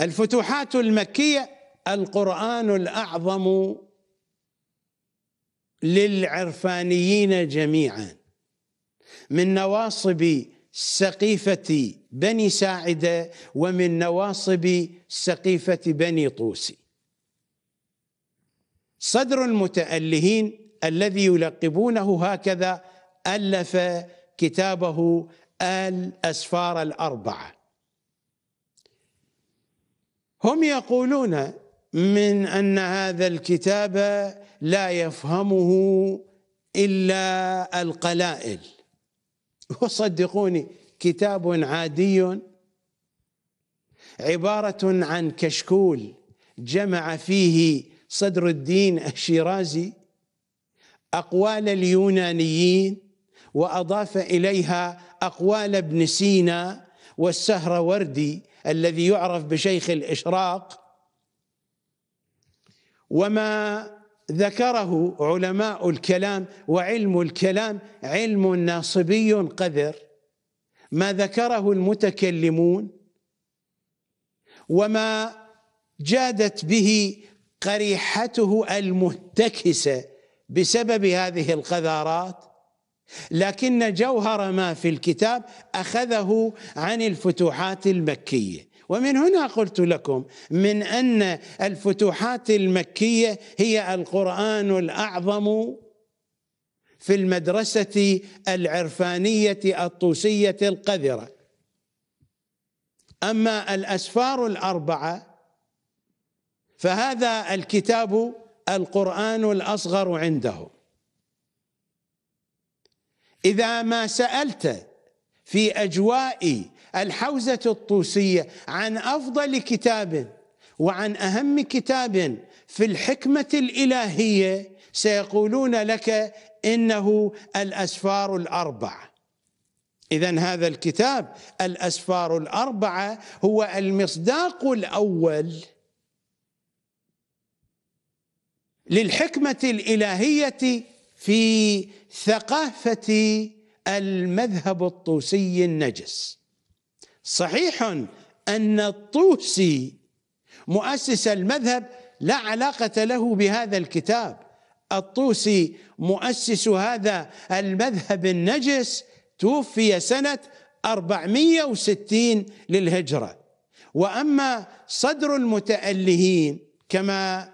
الفتوحات المكية القرآن الأعظم للعرفانيين جميعاً من نواصب سقيفة بني ساعدة ومن نواصب سقيفة بني طوسي صدر المتألهين الذي يلقبونه هكذا ألف كتابه الأسفار الأربعة هم يقولون من أن هذا الكتاب لا يفهمه إلا القلائل وصدقوني كتاب عادي عبارة عن كشكول جمع فيه صدر الدين الشيرازي أقوال اليونانيين وأضاف إليها أقوال ابن سينا والسهروردي الذي يعرف بشيخ الإشراق وما ذكره علماء الكلام وعلم الكلام علم ناصبي قذر ما ذكره المتكلمون وما جادت به قريحته المهتكسه بسبب هذه القذارات لكن جوهر ما في الكتاب اخذه عن الفتوحات المكيه ومن هنا قلت لكم من ان الفتوحات المكيه هي القران الاعظم في المدرسه العرفانيه الطوسيه القذره اما الاسفار الاربعه فهذا الكتاب القران الاصغر عندهم اذا ما سالت في اجواء الحوزة الطوسية عن أفضل كتاب وعن أهم كتاب في الحكمة الإلهية سيقولون لك إنه الأسفار الأربعة إذا هذا الكتاب الأسفار الأربعة هو المصداق الأول للحكمة الإلهية في ثقافة المذهب الطوسي النجس صحيح أن الطوسي مؤسس المذهب لا علاقة له بهذا الكتاب الطوسي مؤسس هذا المذهب النجس توفي سنة 460 للهجرة وأما صدر المتألهين كما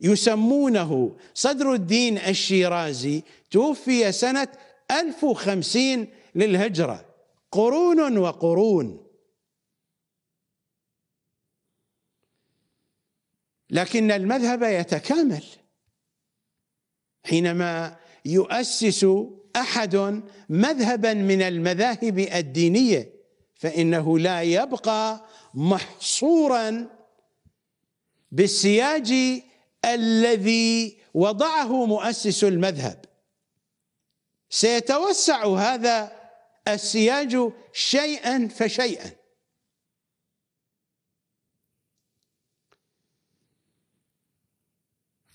يسمونه صدر الدين الشيرازي توفي سنة 1050 للهجرة قرون وقرون لكن المذهب يتكامل حينما يؤسس احد مذهبا من المذاهب الدينيه فانه لا يبقى محصورا بالسياج الذي وضعه مؤسس المذهب سيتوسع هذا السياج شيئا فشيئا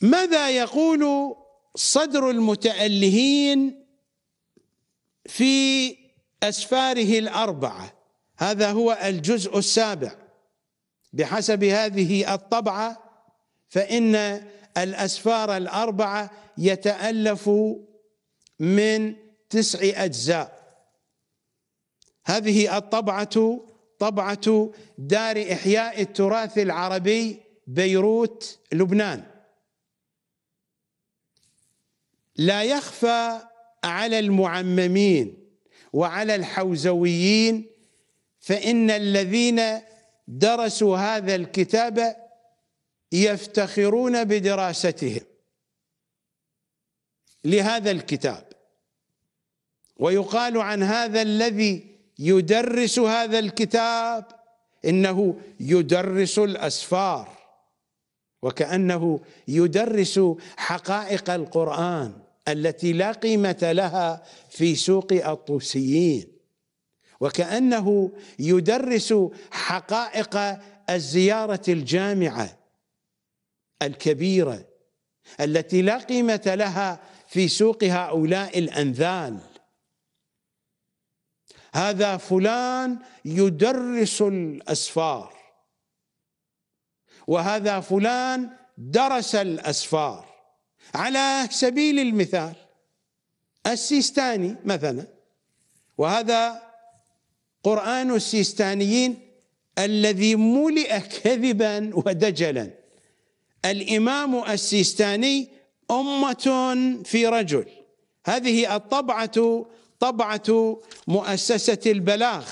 ماذا يقول صدر المتألهين في أسفاره الأربعة هذا هو الجزء السابع بحسب هذه الطبعة فإن الأسفار الأربعة يتألف من تسع أجزاء هذه الطبعة طبعة دار إحياء التراث العربي بيروت لبنان لا يخفى على المعممين وعلى الحوزويين فإن الذين درسوا هذا الكتاب يفتخرون بدراستهم لهذا الكتاب ويقال عن هذا الذي يدرس هذا الكتاب انه يدرس الاسفار وكانه يدرس حقائق القران التي لا قيمه لها في سوق الطوسيين وكانه يدرس حقائق الزياره الجامعه الكبيره التي لا قيمه لها في سوق هؤلاء الانذال هذا فلان يدرس الاسفار وهذا فلان درس الاسفار على سبيل المثال السيستاني مثلا وهذا قران السيستانيين الذي ملئ كذبا ودجلا الامام السيستاني امه في رجل هذه الطبعه طبعة مؤسسة البلاغ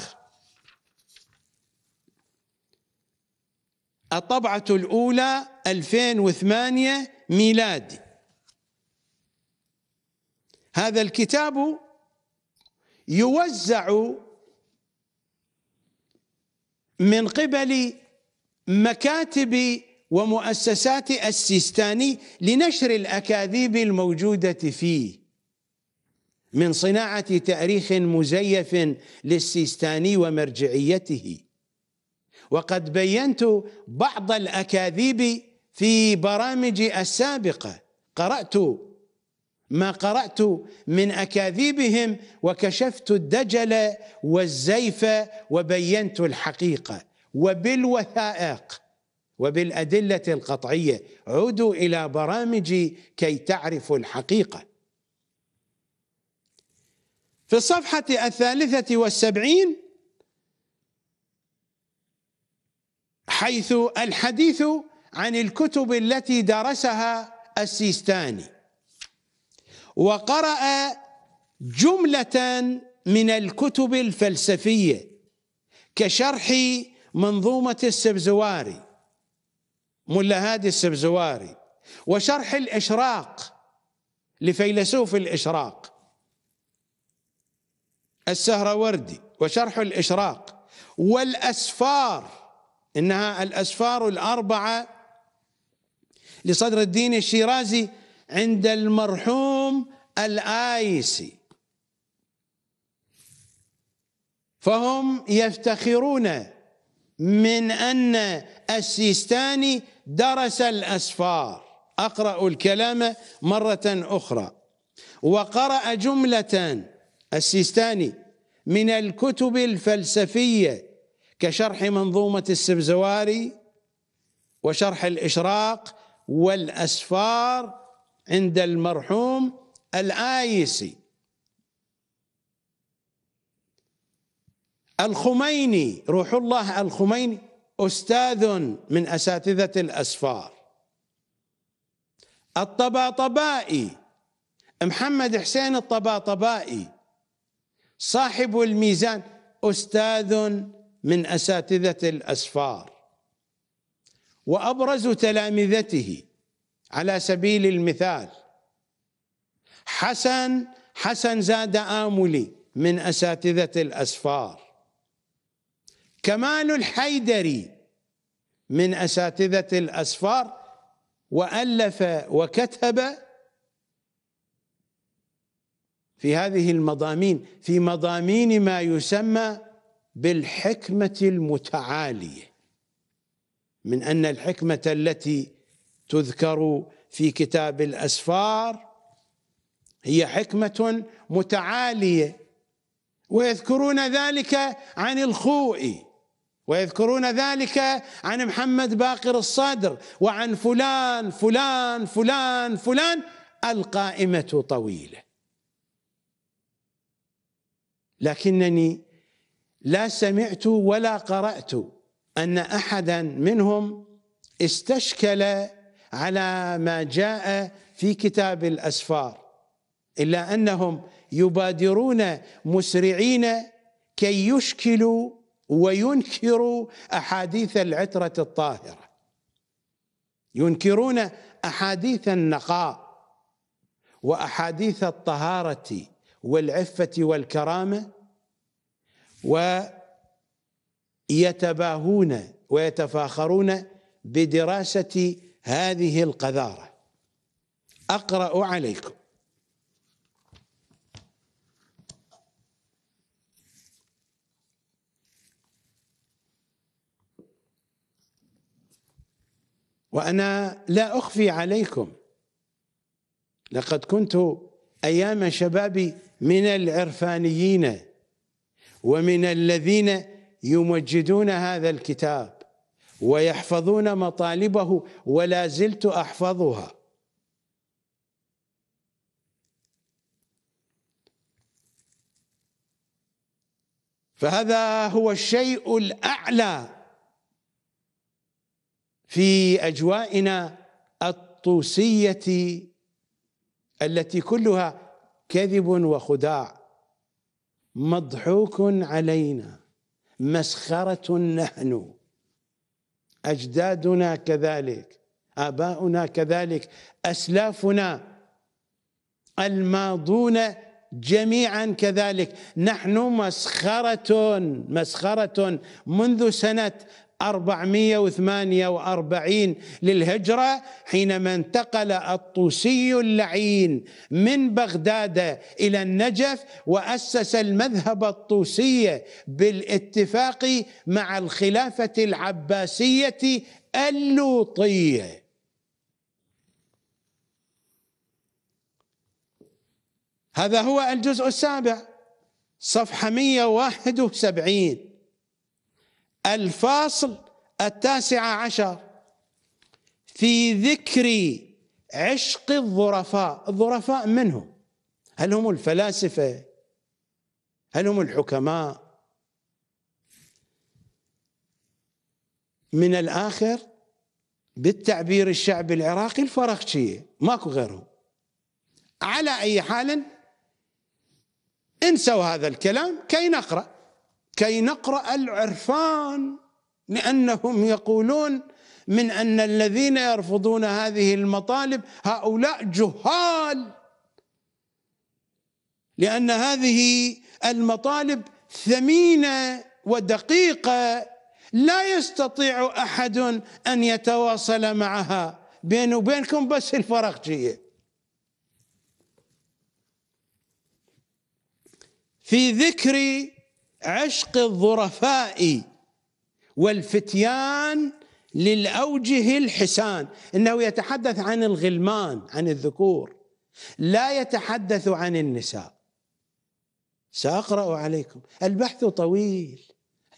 الطبعة الأولى 2008 ميلادي هذا الكتاب يوزع من قبل مكاتب ومؤسسات السيستاني لنشر الأكاذيب الموجودة فيه من صناعة تأريخ مزيف للسيستاني ومرجعيته وقد بينت بعض الأكاذيب في برامجي السابقة قرأت ما قرأت من أكاذيبهم وكشفت الدجل والزيف وبينت الحقيقة وبالوثائق وبالأدلة القطعية عودوا إلى برامجي كي تعرفوا الحقيقة في الصفحة الثالثة والسبعين حيث الحديث عن الكتب التي درسها السيستاني وقرأ جملة من الكتب الفلسفية كشرح منظومة السبزواري ملا هادي السبزواري وشرح الإشراق لفيلسوف الإشراق السهروردي وشرح الإشراق والأسفار إنها الأسفار الأربعة لصدر الدين الشيرازي عند المرحوم الآيسي فهم يفتخرون من أن السيستاني درس الأسفار أقرأ الكلام مرة أخرى وقرأ جملة السيستاني من الكتب الفلسفية كشرح منظومة السبزواري وشرح الإشراق والأسفار عند المرحوم الآيسي الخميني روح الله الخميني أستاذ من أساتذة الأسفار الطباطبائي محمد حسين الطباطبائي صاحب الميزان أستاذ من أساتذة الأسفار وأبرز تلامذته على سبيل المثال حسن حسن زاد آملي من أساتذة الأسفار كمال الحيدري من أساتذة الأسفار وألف وكتب في هذه المضامين في مضامين ما يسمى بالحكمة المتعالية من أن الحكمة التي تذكر في كتاب الأسفار هي حكمة متعالية ويذكرون ذلك عن الخوئي ويذكرون ذلك عن محمد باقر الصدر وعن فلان فلان فلان فلان القائمة طويلة لكنني لا سمعت ولا قرأت أن أحدا منهم استشكل على ما جاء في كتاب الأسفار إلا أنهم يبادرون مسرعين كي يشكلوا وينكروا أحاديث العترة الطاهرة ينكرون أحاديث النقاء وأحاديث الطهارة والعفه والكرامه ويتباهون ويتفاخرون بدراسه هذه القذاره اقرا عليكم وانا لا اخفي عليكم لقد كنت ايام شبابي من العرفانيين ومن الذين يمجدون هذا الكتاب ويحفظون مطالبه ولا زلت احفظها فهذا هو الشيء الاعلى في اجوائنا الطوسيه التي كلها كذب وخداع مضحوك علينا مسخرة نحن أجدادنا كذلك آباؤنا كذلك أسلافنا الماضون جميعا كذلك نحن مسخرة مسخرة منذ سنة 448 للهجرة حينما انتقل الطوسي اللعين من بغداد إلى النجف وأسس المذهب الطوسي بالاتفاق مع الخلافة العباسية اللوطيه هذا هو الجزء السابع صفحة 171 الفاصل التاسع عشر في ذكر عشق الظرفاء الظرفاء من هم هل هم الفلاسفة هل هم الحكماء من الآخر بالتعبير الشعبي العراقي الفرخشية ماكو غيرهم على أي حال انسوا هذا الكلام كي نقرأ كي نقرأ العرفان لأنهم يقولون من أن الذين يرفضون هذه المطالب هؤلاء جهال لأن هذه المطالب ثمينة ودقيقة لا يستطيع أحد أن يتواصل معها بيني وبينكم بس الفرقجية في ذكر عشق الظرفاء والفتيان للأوجه الحسان إنه يتحدث عن الغلمان عن الذكور لا يتحدث عن النساء سأقرأ عليكم البحث طويل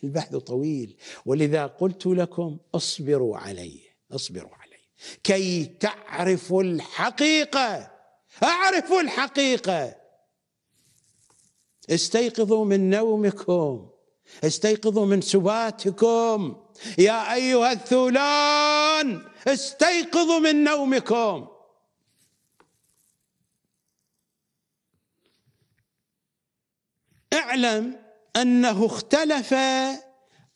البحث طويل ولذا قلت لكم اصبروا عليه اصبروا عليه كي تعرفوا الحقيقة أعرفوا الحقيقة استيقظوا من نومكم استيقظوا من سباتكم يا ايها الثولان استيقظوا من نومكم اعلم انه اختلف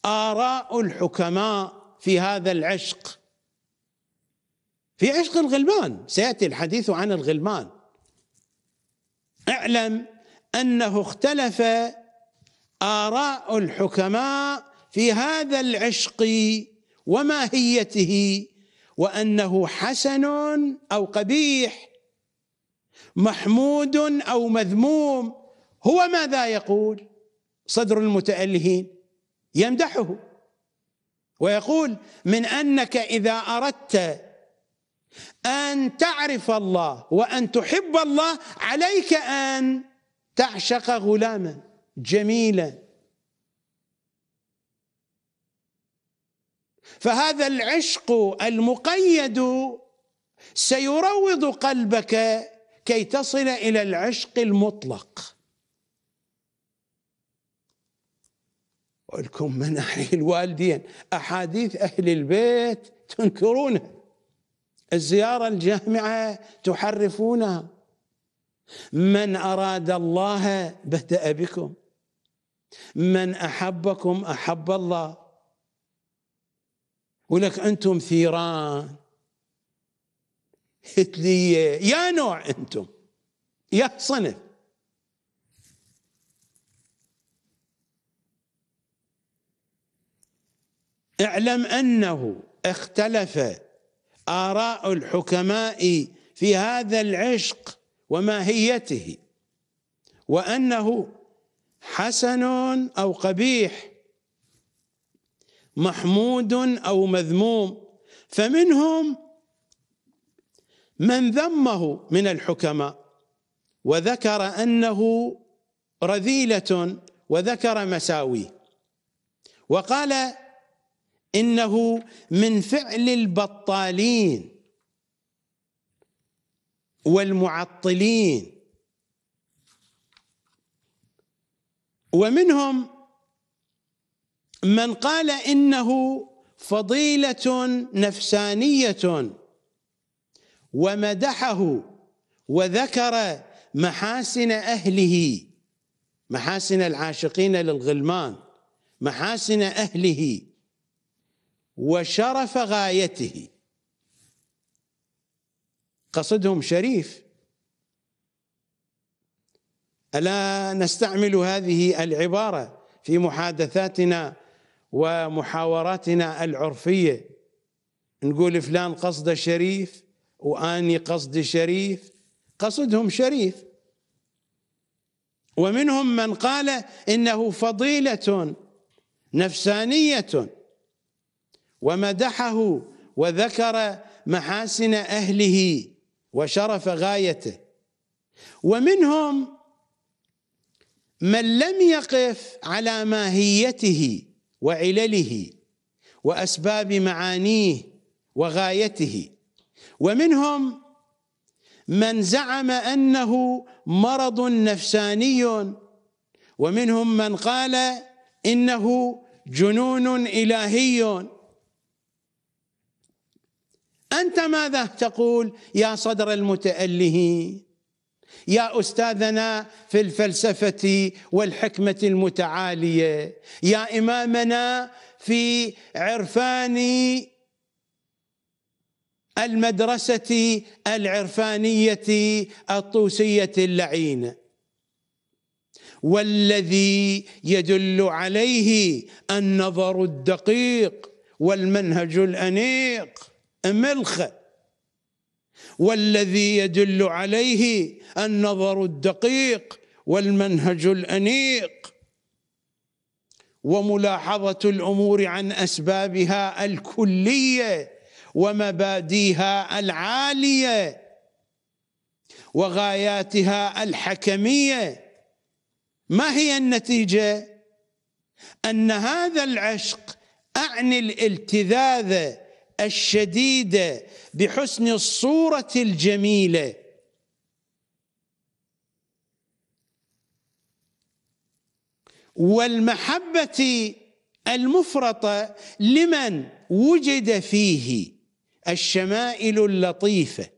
اراء الحكماء في هذا العشق في عشق الغلمان سياتي الحديث عن الغلمان اعلم أنه اختلف آراء الحكماء في هذا العشق وماهيته وأنه حسن أو قبيح محمود أو مذموم هو ماذا يقول صدر المتألهين يمدحه ويقول من أنك إذا أردت أن تعرف الله وأن تحب الله عليك أن تعشق غلاما جميلا فهذا العشق المقيد سيروض قلبك كي تصل الى العشق المطلق ولكم من عليه الوالدين احاديث اهل البيت تنكرونها الزياره الجامعه تحرفونها من أراد الله بدأ بكم من أحبكم أحب الله ولك أنتم ثيران هتلية يا نوع أنتم يا صنف اعلم أنه اختلف آراء الحكماء في هذا العشق وماهيته وانه حسن او قبيح محمود او مذموم فمنهم من ذمه من الحكماء وذكر انه رذيله وذكر مساويه وقال انه من فعل البطالين والمعطلين ومنهم من قال انه فضيله نفسانيه ومدحه وذكر محاسن اهله محاسن العاشقين للغلمان محاسن اهله وشرف غايته قصدهم شريف الا نستعمل هذه العباره في محادثاتنا ومحاوراتنا العرفيه نقول فلان قصده شريف واني قصدي شريف قصدهم شريف ومنهم من قال انه فضيله نفسانيه ومدحه وذكر محاسن اهله وشرف غايته ومنهم من لم يقف على ماهيته وعلله واسباب معانيه وغايته ومنهم من زعم انه مرض نفساني ومنهم من قال انه جنون الهي أنت ماذا تقول يا صدر المتالهين يا أستاذنا في الفلسفة والحكمة المتعالية يا إمامنا في عرفان المدرسة العرفانية الطوسية اللعينة والذي يدل عليه النظر الدقيق والمنهج الأنيق ملخ والذي يدل عليه النظر الدقيق والمنهج الانيق وملاحظه الامور عن اسبابها الكليه ومباديها العاليه وغاياتها الحكميه ما هي النتيجه ان هذا العشق اعني الالتذاذ الشديده بحسن الصوره الجميله والمحبه المفرطه لمن وجد فيه الشمائل اللطيفه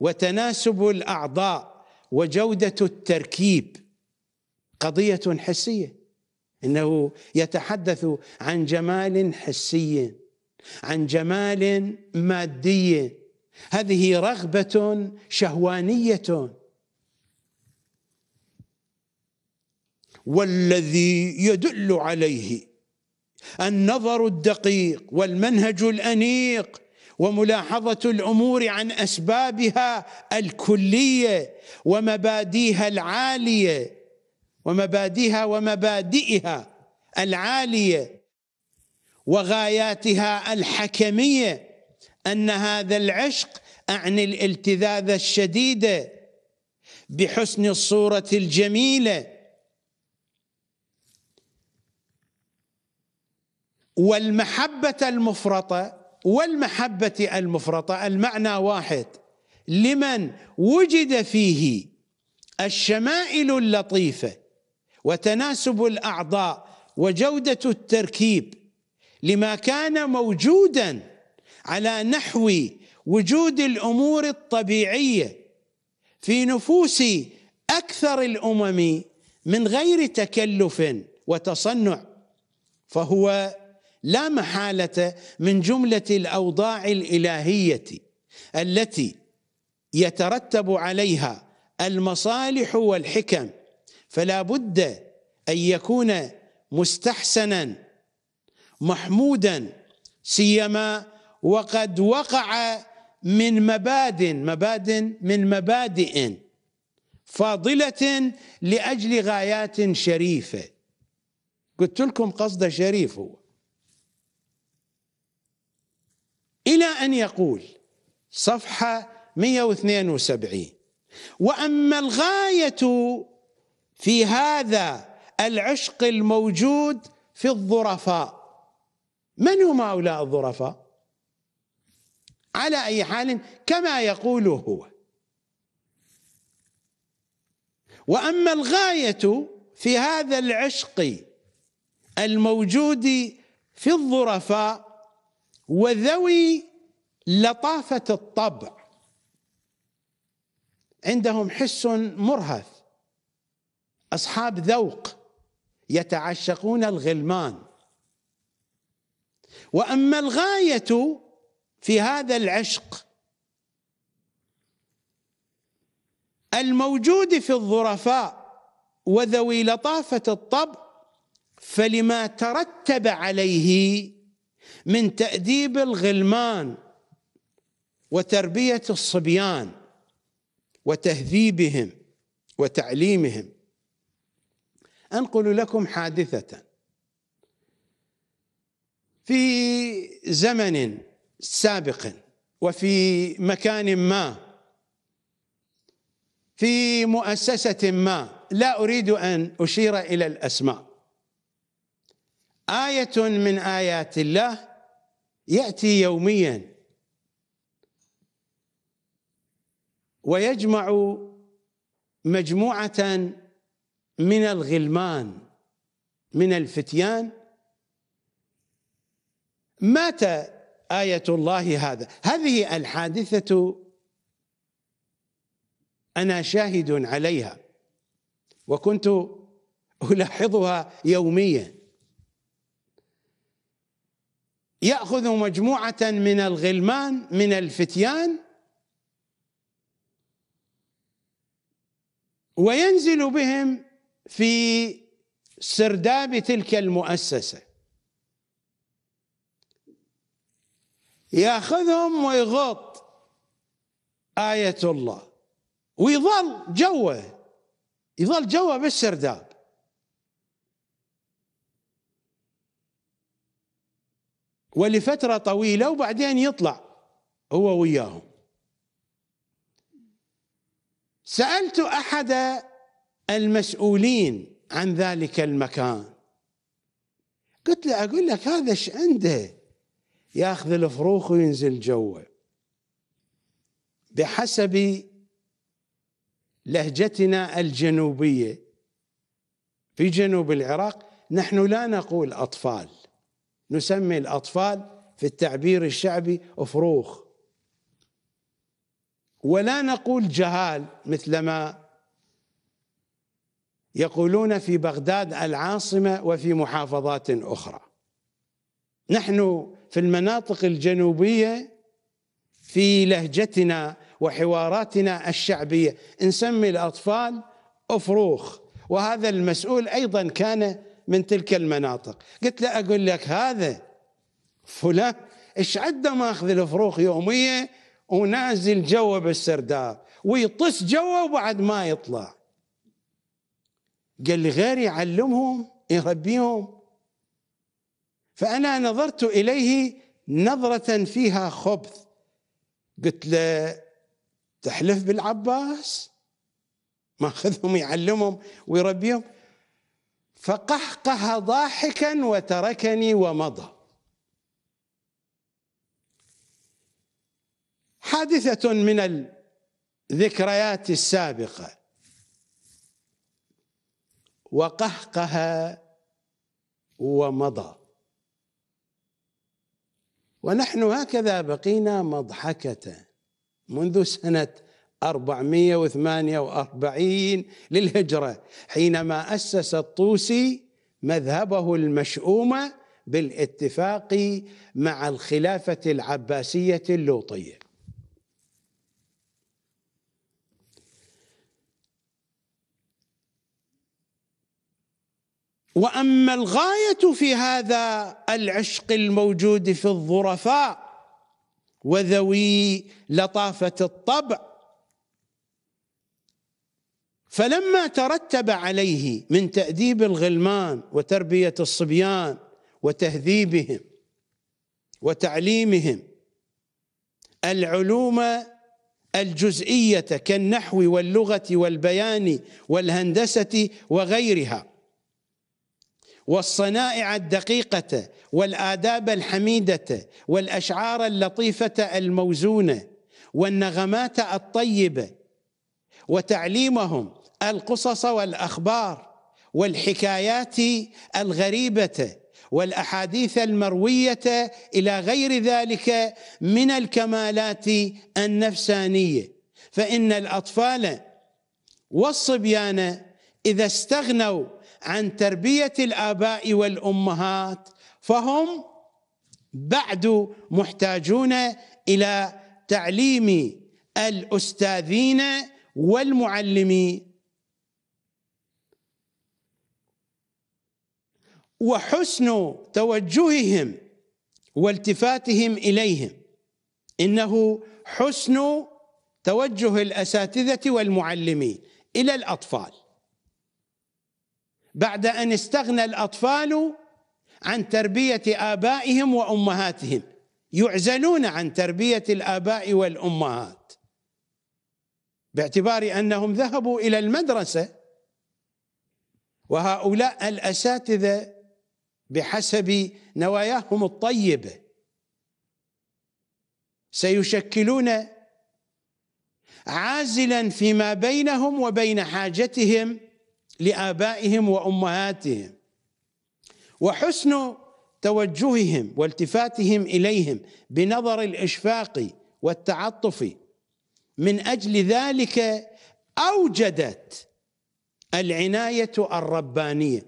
وتناسب الاعضاء وجوده التركيب قضيه حسيه انه يتحدث عن جمال حسي عن جمال مادي هذه رغبة شهوانية والذي يدل عليه النظر الدقيق والمنهج الانيق وملاحظه الامور عن اسبابها الكليه ومباديها العاليه ومباديها ومبادئها العاليه وغاياتها الحكميه ان هذا العشق اعني الالتذاذ الشديد بحسن الصوره الجميله والمحبه المفرطه والمحبه المفرطه المعنى واحد لمن وجد فيه الشمائل اللطيفه وتناسب الاعضاء وجوده التركيب لما كان موجودا على نحو وجود الامور الطبيعيه في نفوس اكثر الامم من غير تكلف وتصنع فهو لا محاله من جمله الاوضاع الالهيه التي يترتب عليها المصالح والحكم فلا بد ان يكون مستحسنا محمودا سيما وقد وقع من مباد مباد من مبادئ فاضلة لأجل غايات شريفة قلت لكم قصده شريف هو إلى أن يقول صفحة 172 وأما الغاية في هذا العشق الموجود في الظرفاء من هم هؤلاء الظرفاء على أي حال كما يقول هو وأما الغاية في هذا العشق الموجود في الظرفاء وذوي لطافة الطبع عندهم حس مرهف أصحاب ذوق يتعشقون الغلمان واما الغايه في هذا العشق الموجود في الظرفاء وذوي لطافه الطبع فلما ترتب عليه من تاديب الغلمان وتربيه الصبيان وتهذيبهم وتعليمهم انقل لكم حادثه في زمن سابق وفي مكان ما في مؤسسة ما لا أريد أن أشير إلى الأسماء آية من آيات الله يأتي يوميا ويجمع مجموعة من الغلمان من الفتيان مات آية الله هذا هذه الحادثة أنا شاهد عليها وكنت ألاحظها يوميا يأخذ مجموعة من الغلمان من الفتيان وينزل بهم في سرداب تلك المؤسسه ياخذهم ويغط آية الله ويظل جوه يظل جوه بالسرداب ولفترة طويلة وبعدين يطلع هو وياهم سألت أحد المسؤولين عن ذلك المكان قلت له أقول لك هذا ايش عنده ياخذ الفروخ وينزل جوه بحسب لهجتنا الجنوبيه في جنوب العراق نحن لا نقول اطفال نسمي الاطفال في التعبير الشعبي فروخ ولا نقول جهال مثلما يقولون في بغداد العاصمه وفي محافظات اخرى نحن في المناطق الجنوبيه في لهجتنا وحواراتنا الشعبيه نسمي الاطفال افروخ وهذا المسؤول ايضا كان من تلك المناطق قلت له اقول لك هذا فلان ايش عده ماخذ الفروخ يوميه ونازل جوه بالسرداب ويطس جوه وبعد ما يطلع قال لي غير يعلمهم يربيهم فأنا نظرت إليه نظرة فيها خبث قلت له تحلف بالعباس ماخذهم يعلمهم ويربيهم فقهقه ضاحكا وتركني ومضى حادثة من الذكريات السابقة وقهقه ومضى ونحن هكذا بقينا مضحكة منذ سنة 448 للهجرة حينما أسس الطوسي مذهبه المشؤوم بالاتفاق مع الخلافة العباسية اللوطية واما الغايه في هذا العشق الموجود في الظرفاء وذوي لطافه الطبع فلما ترتب عليه من تاديب الغلمان وتربيه الصبيان وتهذيبهم وتعليمهم العلوم الجزئيه كالنحو واللغه والبيان والهندسه وغيرها والصنائع الدقيقه والاداب الحميده والاشعار اللطيفه الموزونه والنغمات الطيبه وتعليمهم القصص والاخبار والحكايات الغريبه والاحاديث المرويه الى غير ذلك من الكمالات النفسانيه فان الاطفال والصبيان اذا استغنوا عن تربيه الاباء والامهات فهم بعد محتاجون الى تعليم الاستاذين والمعلمين وحسن توجههم والتفاتهم اليهم انه حسن توجه الاساتذه والمعلمين الى الاطفال بعد ان استغنى الاطفال عن تربيه ابائهم وامهاتهم يعزلون عن تربيه الاباء والامهات باعتبار انهم ذهبوا الى المدرسه وهؤلاء الاساتذه بحسب نواياهم الطيبه سيشكلون عازلا فيما بينهم وبين حاجتهم لابائهم وامهاتهم وحسن توجههم والتفاتهم اليهم بنظر الاشفاق والتعطف من اجل ذلك اوجدت العنايه الربانيه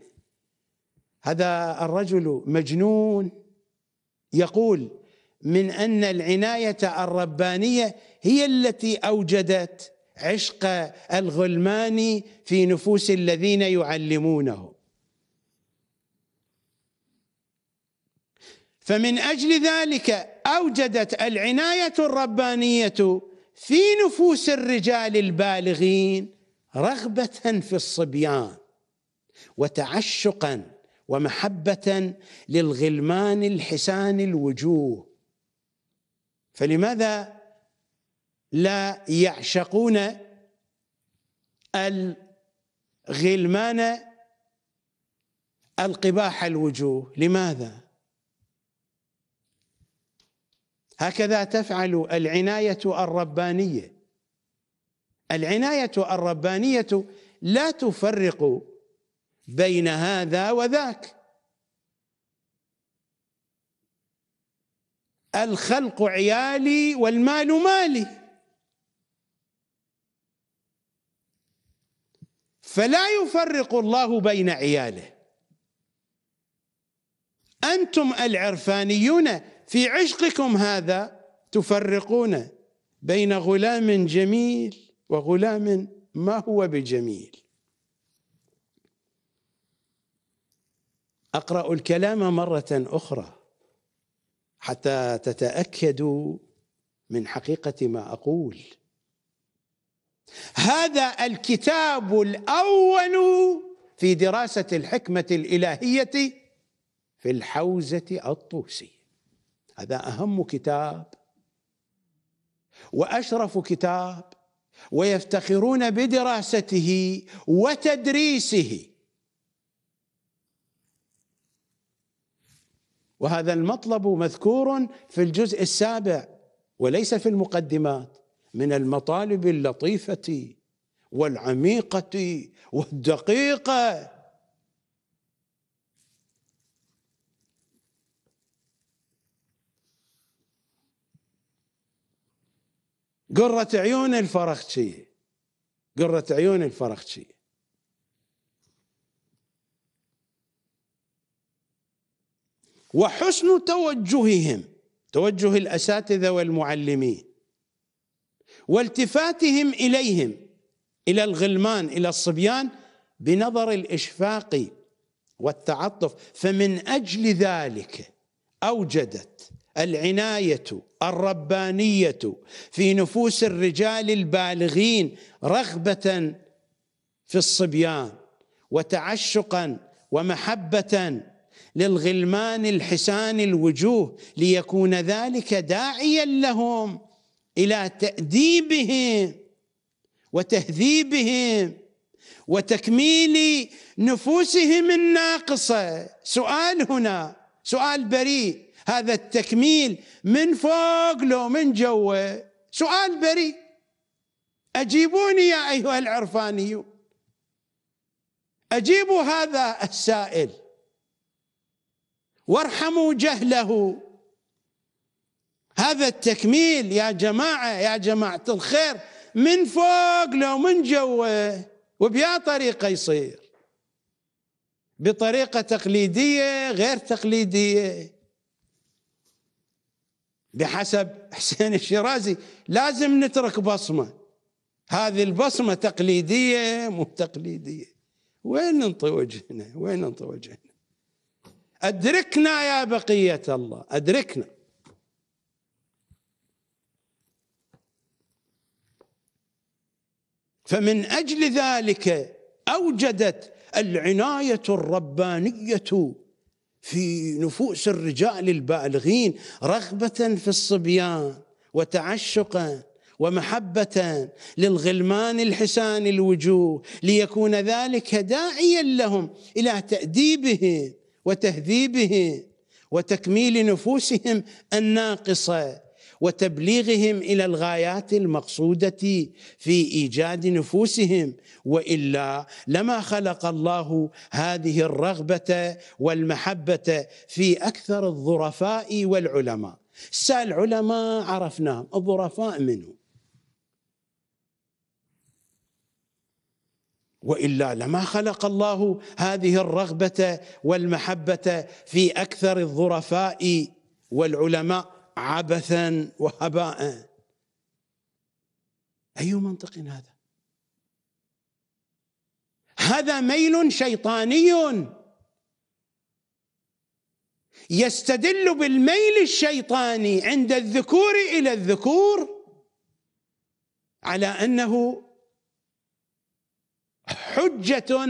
هذا الرجل مجنون يقول من ان العنايه الربانيه هي التي اوجدت عشق الغلمان في نفوس الذين يعلمونه فمن اجل ذلك اوجدت العنايه الربانيه في نفوس الرجال البالغين رغبه في الصبيان وتعشقا ومحبه للغلمان الحسان الوجوه فلماذا لا يعشقون الغلمان القباح الوجوه لماذا هكذا تفعل العنايه الربانيه العنايه الربانيه لا تفرق بين هذا وذاك الخلق عيالي والمال مالي فلا يفرق الله بين عياله أنتم العرفانيون في عشقكم هذا تفرقون بين غلام جميل وغلام ما هو بجميل أقرأ الكلام مرة أخرى حتى تتأكدوا من حقيقة ما أقول هذا الكتاب الاول في دراسه الحكمه الالهيه في الحوزه الطوسيه هذا اهم كتاب واشرف كتاب ويفتخرون بدراسته وتدريسه وهذا المطلب مذكور في الجزء السابع وليس في المقدمات من المطالب اللطيفه والعميقه والدقيقه قرة عيون الفرخشي قرة عيون الفرخشي وحسن توجههم توجه الأساتذة والمعلمين والتفاتهم اليهم الى الغلمان الى الصبيان بنظر الاشفاق والتعطف فمن اجل ذلك اوجدت العنايه الربانيه في نفوس الرجال البالغين رغبه في الصبيان وتعشقا ومحبه للغلمان الحسان الوجوه ليكون ذلك داعيا لهم الى تاديبهم وتهذيبهم وتكميل نفوسهم الناقصه سؤال هنا سؤال بريء هذا التكميل من فوق لو من جوه سؤال بريء اجيبوني يا ايها العرفانيون اجيبوا هذا السائل وارحموا جهله هذا التكميل يا جماعة يا جماعة الخير من فوق لو من جوه وبيا طريقة يصير بطريقة تقليدية غير تقليدية بحسب حسين الشيرازي لازم نترك بصمة هذه البصمة تقليدية مو تقليدية وين ننطي وجهنا وين ننطي وجهنا أدركنا يا بقية الله أدركنا فمن اجل ذلك اوجدت العنايه الربانيه في نفوس الرجال البالغين رغبه في الصبيان وتعشقا ومحبه للغلمان الحسان الوجوه ليكون ذلك داعيا لهم الى تاديبهم وتهذيبهم وتكميل نفوسهم الناقصه وتبليغهم الى الغايات المقصوده في ايجاد نفوسهم والا لما خلق الله هذه الرغبه والمحبه في اكثر الظرفاء والعلماء سال علماء عرفناهم الظرفاء منهم والا لما خلق الله هذه الرغبه والمحبه في اكثر الظرفاء والعلماء عبثا وهباء أي منطق هذا هذا ميل شيطاني يستدل بالميل الشيطاني عند الذكور إلى الذكور على أنه حجة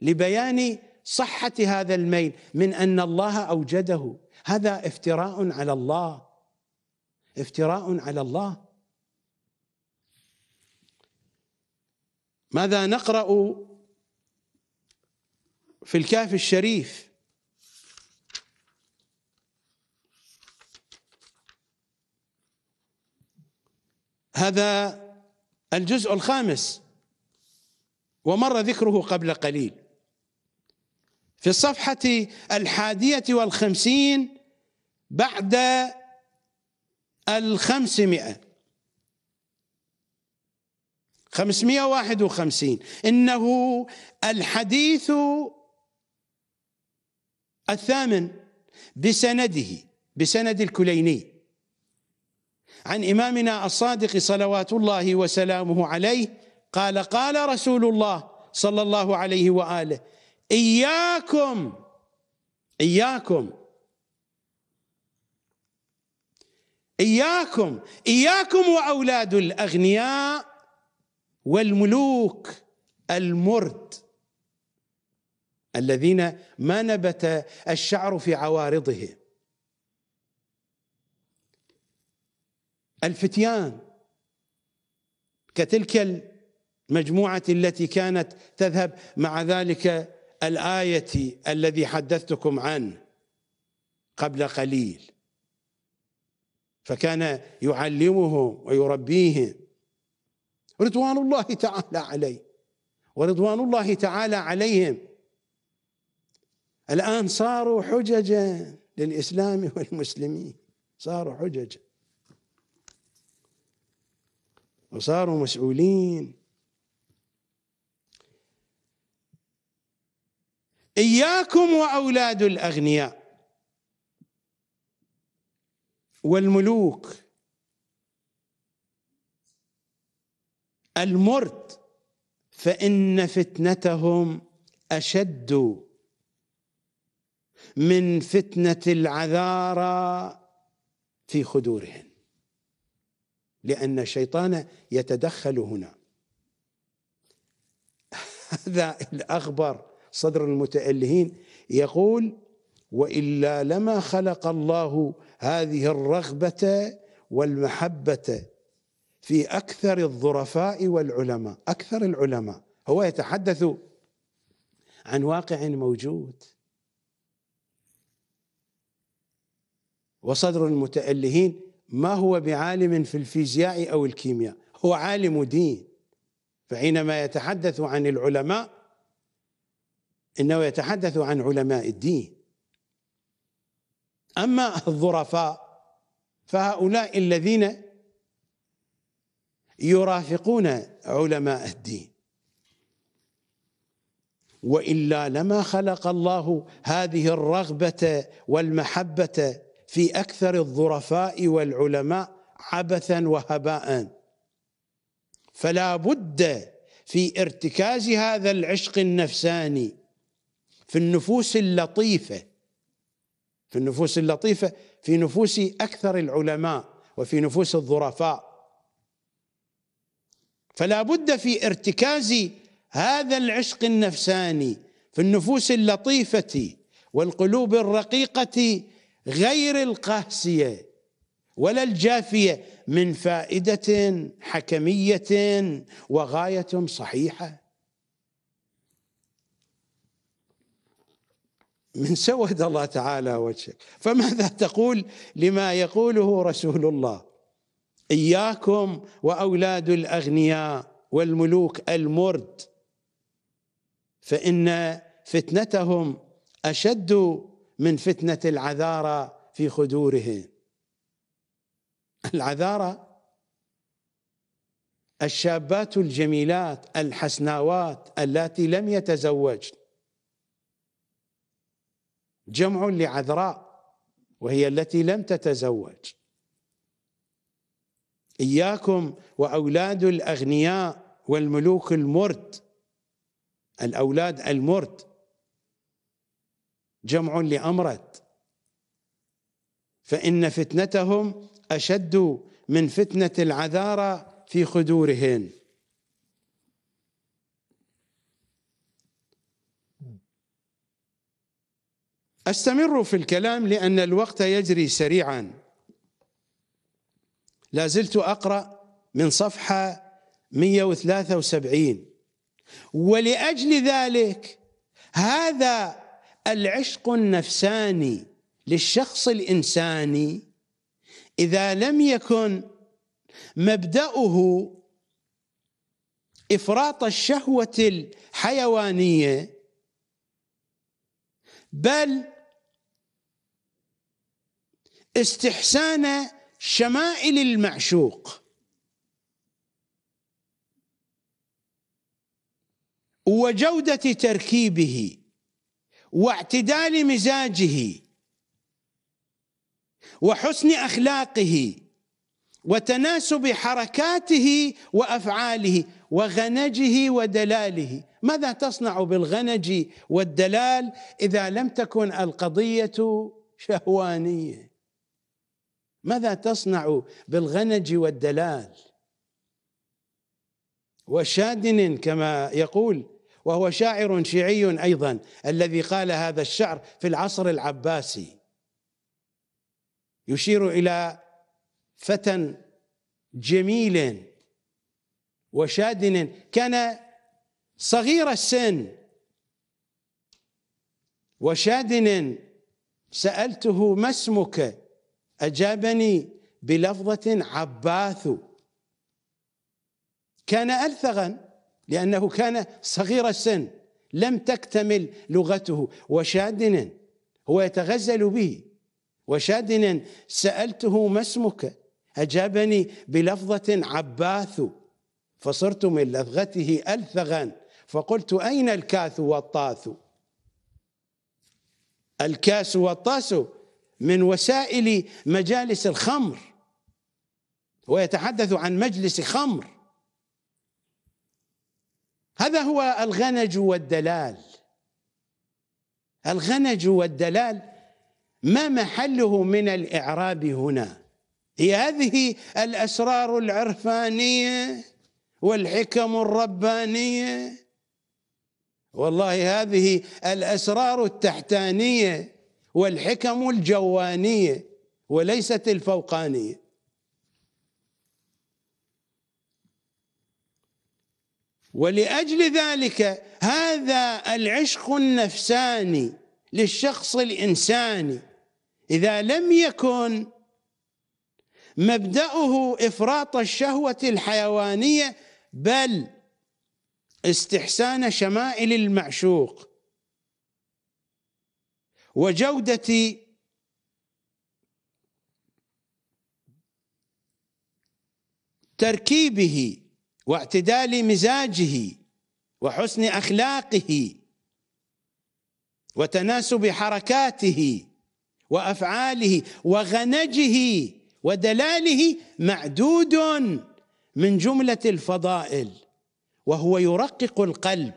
لبيان صحة هذا الميل من أن الله أوجده هذا افتراء على الله افتراء على الله ماذا نقرا في الكهف الشريف هذا الجزء الخامس ومر ذكره قبل قليل في الصفحة الحادية والخمسين بعد الخمسمائة خمسمائة واحد وخمسين إنه الحديث الثامن بسنده بسند الكليني عن إمامنا الصادق صلوات الله وسلامه عليه قال قال رسول الله صلى الله عليه وآله إياكم إياكم إياكم إياكم وأولاد الأغنياء والملوك المرد الذين ما نبت الشعر في عوارضهم الفتيان كتلك المجموعة التي كانت تذهب مع ذلك الآية الذي حدثتكم عنه قبل قليل فكان يعلمهم ويربيهم رضوان الله تعالى عليه ورضوان الله تعالى عليهم الآن صاروا حججا للإسلام والمسلمين صاروا حججا وصاروا مسؤولين إياكم وأولاد الأغنياء والملوك المرت فإن فتنتهم أشد من فتنة العذارى في خدورهم لأن الشيطان يتدخل هنا هذا الأخبر صدر المتألهين يقول والا لما خلق الله هذه الرغبه والمحبه في اكثر الظرفاء والعلماء اكثر العلماء هو يتحدث عن واقع موجود وصدر المتألهين ما هو بعالم في الفيزياء أو الكيمياء هو عالم دين فحينما يتحدث عن العلماء إنه يتحدث عن علماء الدين أما الظرفاء فهؤلاء الذين يرافقون علماء الدين والا لما خلق الله هذه الرغبه والمحبه في اكثر الظرفاء والعلماء عبثا وهباء فلا بد في ارتكاز هذا العشق النفساني في النفوس اللطيفه في النفوس اللطيفة في نفوس أكثر العلماء وفي نفوس الظرفاء فلا بد في ارتكاز هذا العشق النفساني في النفوس اللطيفة والقلوب الرقيقة غير القاسية ولا الجافية من فائدة حكمية وغاية صحيحة من سود الله تعالى وجهك فماذا تقول لما يقوله رسول الله إياكم وأولاد الأغنياء والملوك المرد فإن فتنتهم أشد من فتنة العذارى في خدورهم العذارى الشابات الجميلات الحسناوات اللاتي لم يتزوجن جمع لعذراء وهي التي لم تتزوج إياكم وأولاد الأغنياء والملوك المرد الأولاد المرد جمع لأمرد فإن فتنتهم أشد من فتنة العذارى في خدورهن استمر في الكلام لان الوقت يجري سريعا لا زلت اقرا من صفحه 173 ولاجل ذلك هذا العشق النفساني للشخص الانساني اذا لم يكن مبداه افراط الشهوه الحيوانيه بل استحسان شمائل المعشوق وجودة تركيبه واعتدال مزاجه وحسن أخلاقه وتناسب حركاته وأفعاله وغنجه ودلاله ماذا تصنع بالغنج والدلال إذا لم تكن القضية شهوانية ماذا تصنع بالغنج والدلال وشادن كما يقول وهو شاعر شيعي ايضا الذي قال هذا الشعر في العصر العباسي يشير الى فتى جميل وشادن كان صغير السن وشادن سالته ما اسمك أجابني بلفظة عباث كان ألثغا لأنه كان صغير السن لم تكتمل لغته وشادنا هو يتغزل به وشادنا سألته ما اسمك أجابني بلفظة عباث فصرت من لفظته ألثغا فقلت أين الكاث والطاث الكاس والطاس من وسائل مجالس الخمر ويتحدث عن مجلس خمر هذا هو الغنج والدلال الغنج والدلال ما محله من الاعراب هنا هي هذه الاسرار العرفانيه والحكم الربانيه والله هذه الاسرار التحتانيه والحكم الجوانية وليست الفوقانية ولأجل ذلك هذا العشق النفساني للشخص الإنساني إذا لم يكن مبدأه إفراط الشهوة الحيوانية بل استحسان شمائل المعشوق وجودة تركيبه واعتدال مزاجه وحسن أخلاقه وتناسب حركاته وأفعاله وغنجه ودلاله معدود من جملة الفضائل وهو يرقق القلب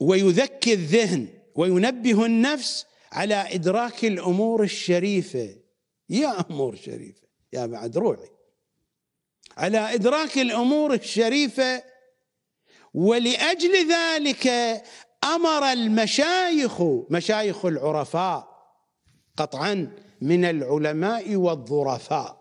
ويذكي الذهن وينبه النفس على إدراك الأمور الشريفة يا أمور شريفة يا بعد روعي على إدراك الأمور الشريفة ولأجل ذلك أمر المشايخ مشايخ العرفاء قطعا من العلماء والظرفاء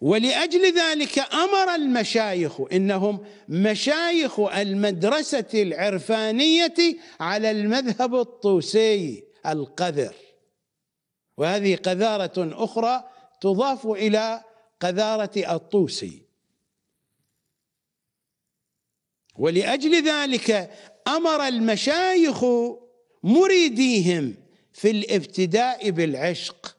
ولاجل ذلك امر المشايخ انهم مشايخ المدرسه العرفانيه على المذهب الطوسي القذر وهذه قذاره اخرى تضاف الى قذاره الطوسي ولاجل ذلك امر المشايخ مريديهم في الابتداء بالعشق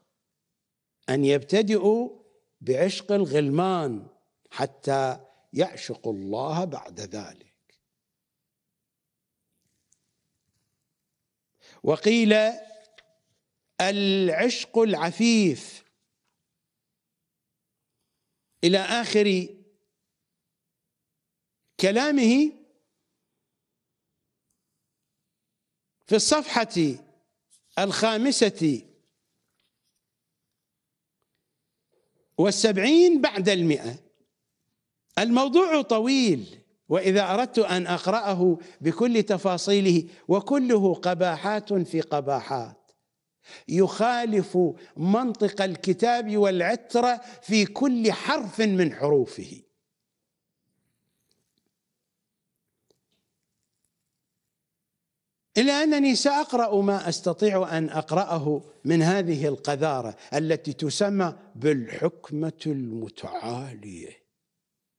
ان يبتدئوا بعشق الغلمان حتى يعشق الله بعد ذلك وقيل العشق العفيف الى اخر كلامه في الصفحه الخامسه والسبعين بعد المئة الموضوع طويل وإذا أردت أن أقرأه بكل تفاصيله وكله قباحات في قباحات يخالف منطق الكتاب والعترة في كل حرف من حروفه إلا أنني سأقرأ ما أستطيع أن أقرأه من هذه القذارة التي تسمى بالحكمة المتعالية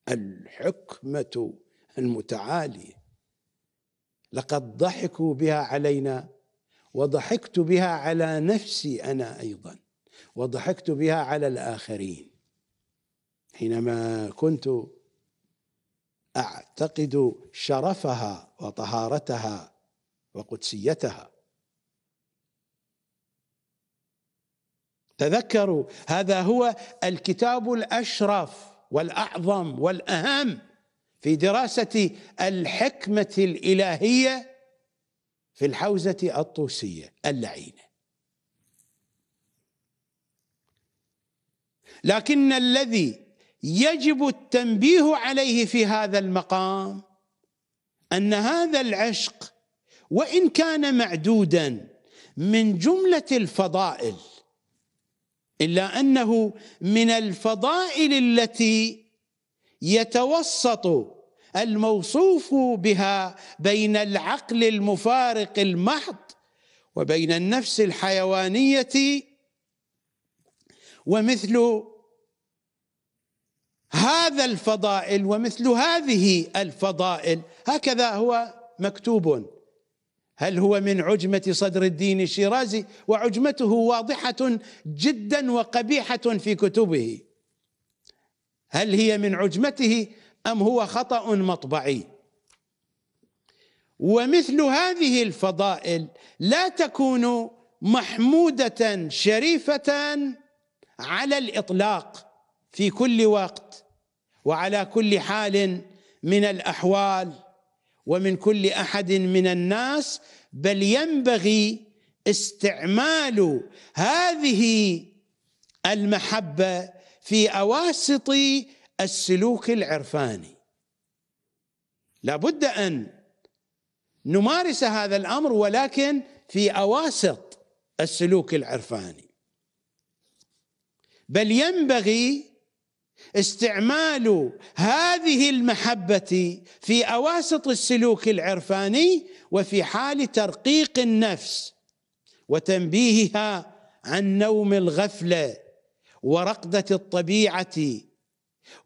الحكمة المتعالية لقد ضحكوا بها علينا وضحكت بها على نفسي أنا أيضا وضحكت بها على الآخرين حينما كنت أعتقد شرفها وطهارتها وقدسيتها تذكروا هذا هو الكتاب الاشرف والاعظم والاهم في دراسه الحكمه الالهيه في الحوزه الطوسيه اللعينه لكن الذي يجب التنبيه عليه في هذا المقام ان هذا العشق وان كان معدودا من جمله الفضائل الا انه من الفضائل التي يتوسط الموصوف بها بين العقل المفارق المحض وبين النفس الحيوانيه ومثل هذا الفضائل ومثل هذه الفضائل هكذا هو مكتوب هل هو من عجمة صدر الدين الشيرازي وعجمته واضحة جدا وقبيحة في كتبه هل هي من عجمته أم هو خطأ مطبعي ومثل هذه الفضائل لا تكون محمودة شريفة على الإطلاق في كل وقت وعلى كل حال من الأحوال ومن كل احد من الناس بل ينبغي استعمال هذه المحبه في اواسط السلوك العرفاني لابد ان نمارس هذا الامر ولكن في اواسط السلوك العرفاني بل ينبغي استعمال هذه المحبه في اواسط السلوك العرفاني وفي حال ترقيق النفس وتنبيهها عن نوم الغفله ورقده الطبيعه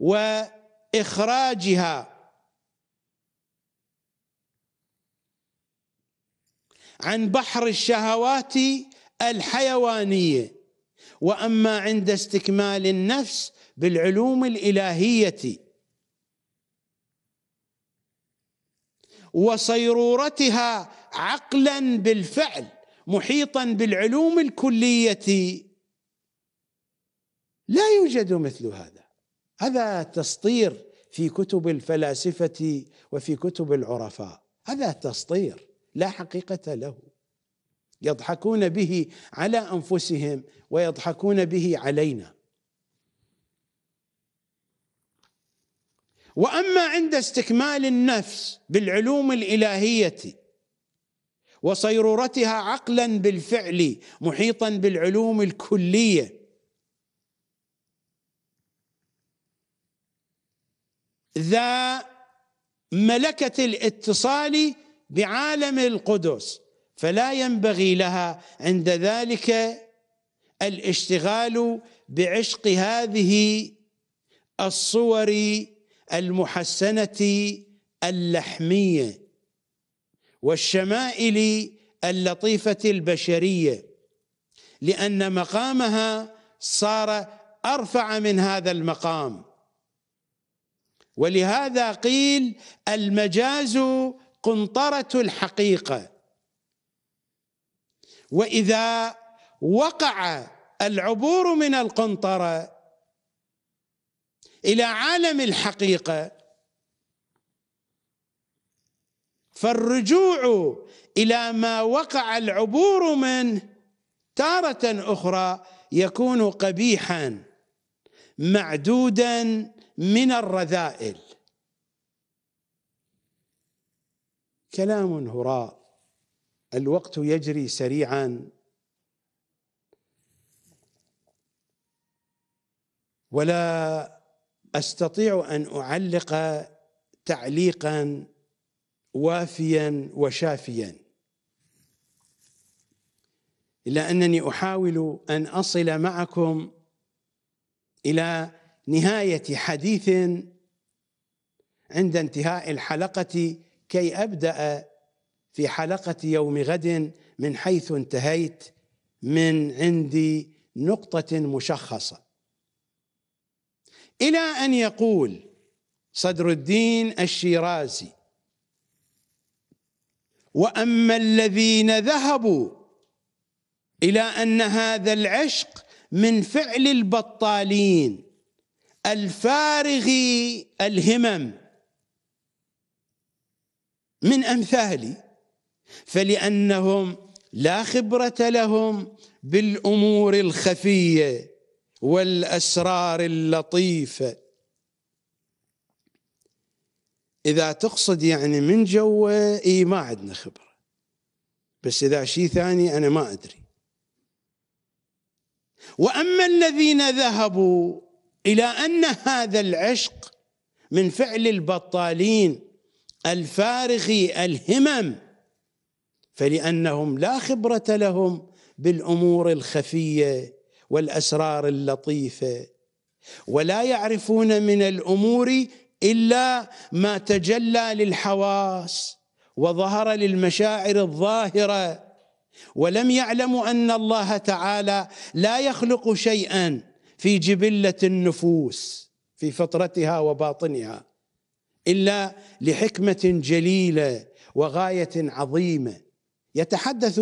واخراجها عن بحر الشهوات الحيوانيه واما عند استكمال النفس بالعلوم الالهيه وصيرورتها عقلا بالفعل محيطا بالعلوم الكليه لا يوجد مثل هذا هذا تسطير في كتب الفلاسفه وفي كتب العرفاء هذا تسطير لا حقيقه له يضحكون به على انفسهم ويضحكون به علينا واما عند استكمال النفس بالعلوم الالهيه وصيرورتها عقلا بالفعل محيطا بالعلوم الكليه ذا ملكه الاتصال بعالم القدس فلا ينبغي لها عند ذلك الاشتغال بعشق هذه الصور المحسنه اللحميه والشمائل اللطيفه البشريه لان مقامها صار ارفع من هذا المقام ولهذا قيل المجاز قنطره الحقيقه واذا وقع العبور من القنطره الى عالم الحقيقه فالرجوع الى ما وقع العبور منه تاره اخرى يكون قبيحا معدودا من الرذائل كلام هراء الوقت يجري سريعا ولا استطيع ان اعلق تعليقا وافيا وشافيا الا انني احاول ان اصل معكم الى نهايه حديث عند انتهاء الحلقه كي ابدا في حلقه يوم غد من حيث انتهيت من عندي نقطه مشخصه إلى أن يقول صدر الدين الشيرازي وأما الذين ذهبوا إلى أن هذا العشق من فعل البطالين الفارغي الهمم من أمثالي فلأنهم لا خبرة لهم بالأمور الخفية والاسرار اللطيفه اذا تقصد يعني من جوا اي ما عندنا خبره بس اذا شيء ثاني انا ما ادري واما الذين ذهبوا الى ان هذا العشق من فعل البطالين الفارغي الهمم فلانهم لا خبره لهم بالامور الخفيه والاسرار اللطيفه ولا يعرفون من الامور الا ما تجلى للحواس وظهر للمشاعر الظاهره ولم يعلموا ان الله تعالى لا يخلق شيئا في جبله النفوس في فطرتها وباطنها الا لحكمه جليله وغايه عظيمه يتحدث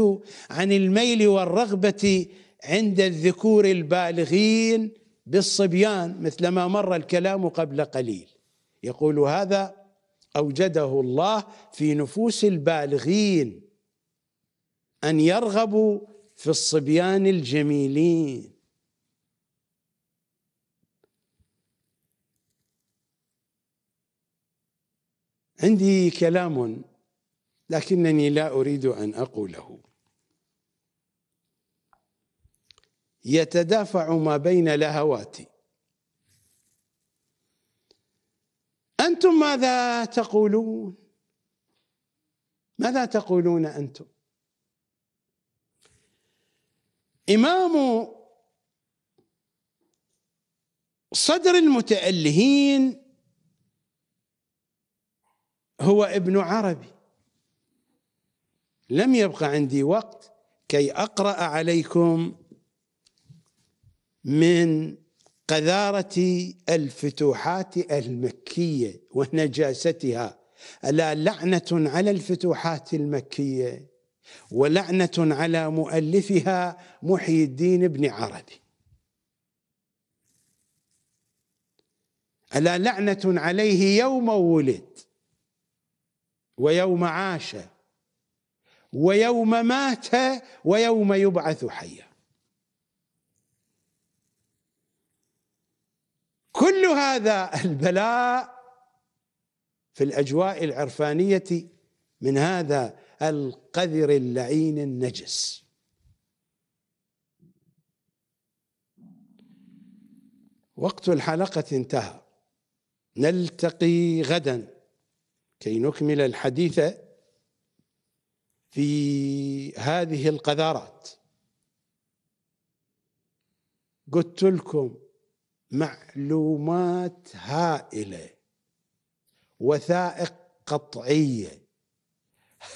عن الميل والرغبه عند الذكور البالغين بالصبيان مثل ما مر الكلام قبل قليل يقول هذا أوجده الله في نفوس البالغين أن يرغبوا في الصبيان الجميلين عندي كلام لكنني لا أريد أن أقوله يتدافع ما بين لهواتي أنتم ماذا تقولون ماذا تقولون أنتم إمام صدر المتألهين هو ابن عربي لم يبق عندي وقت كي أقرأ عليكم من قذارة الفتوحات المكية ونجاستها ألا لعنة على الفتوحات المكية ولعنة على مؤلفها محي الدين بن عربي ألا لعنة عليه يوم ولد ويوم عاش ويوم مات ويوم يبعث حيا كل هذا البلاء في الاجواء العرفانيه من هذا القذر اللعين النجس وقت الحلقه انتهى نلتقي غدا كي نكمل الحديث في هذه القذارات قلت لكم معلومات هائله وثائق قطعيه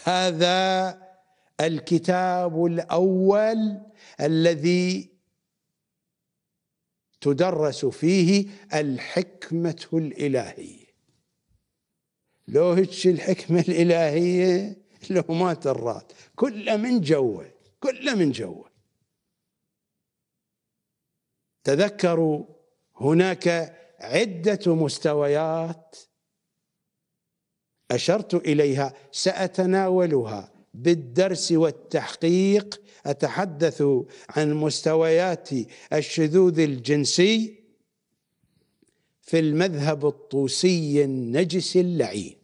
هذا الكتاب الاول الذي تدرس فيه الحكمه الالهيه لو هتش الحكمه الالهيه لو ما ترات كل من جوه كل من جوه تذكروا هناك عدة مستويات أشرت إليها سأتناولها بالدرس والتحقيق أتحدث عن مستويات الشذوذ الجنسي في المذهب الطوسي النجس اللعين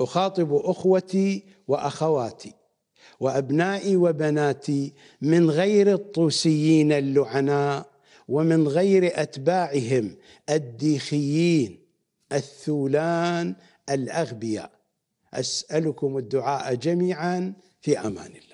أخاطب أخوتي وأخواتي وأبنائي وبناتي من غير الطوسيين اللعناء ومن غير أتباعهم الديخيين الثولان الأغبياء أسألكم الدعاء جميعا في أمان الله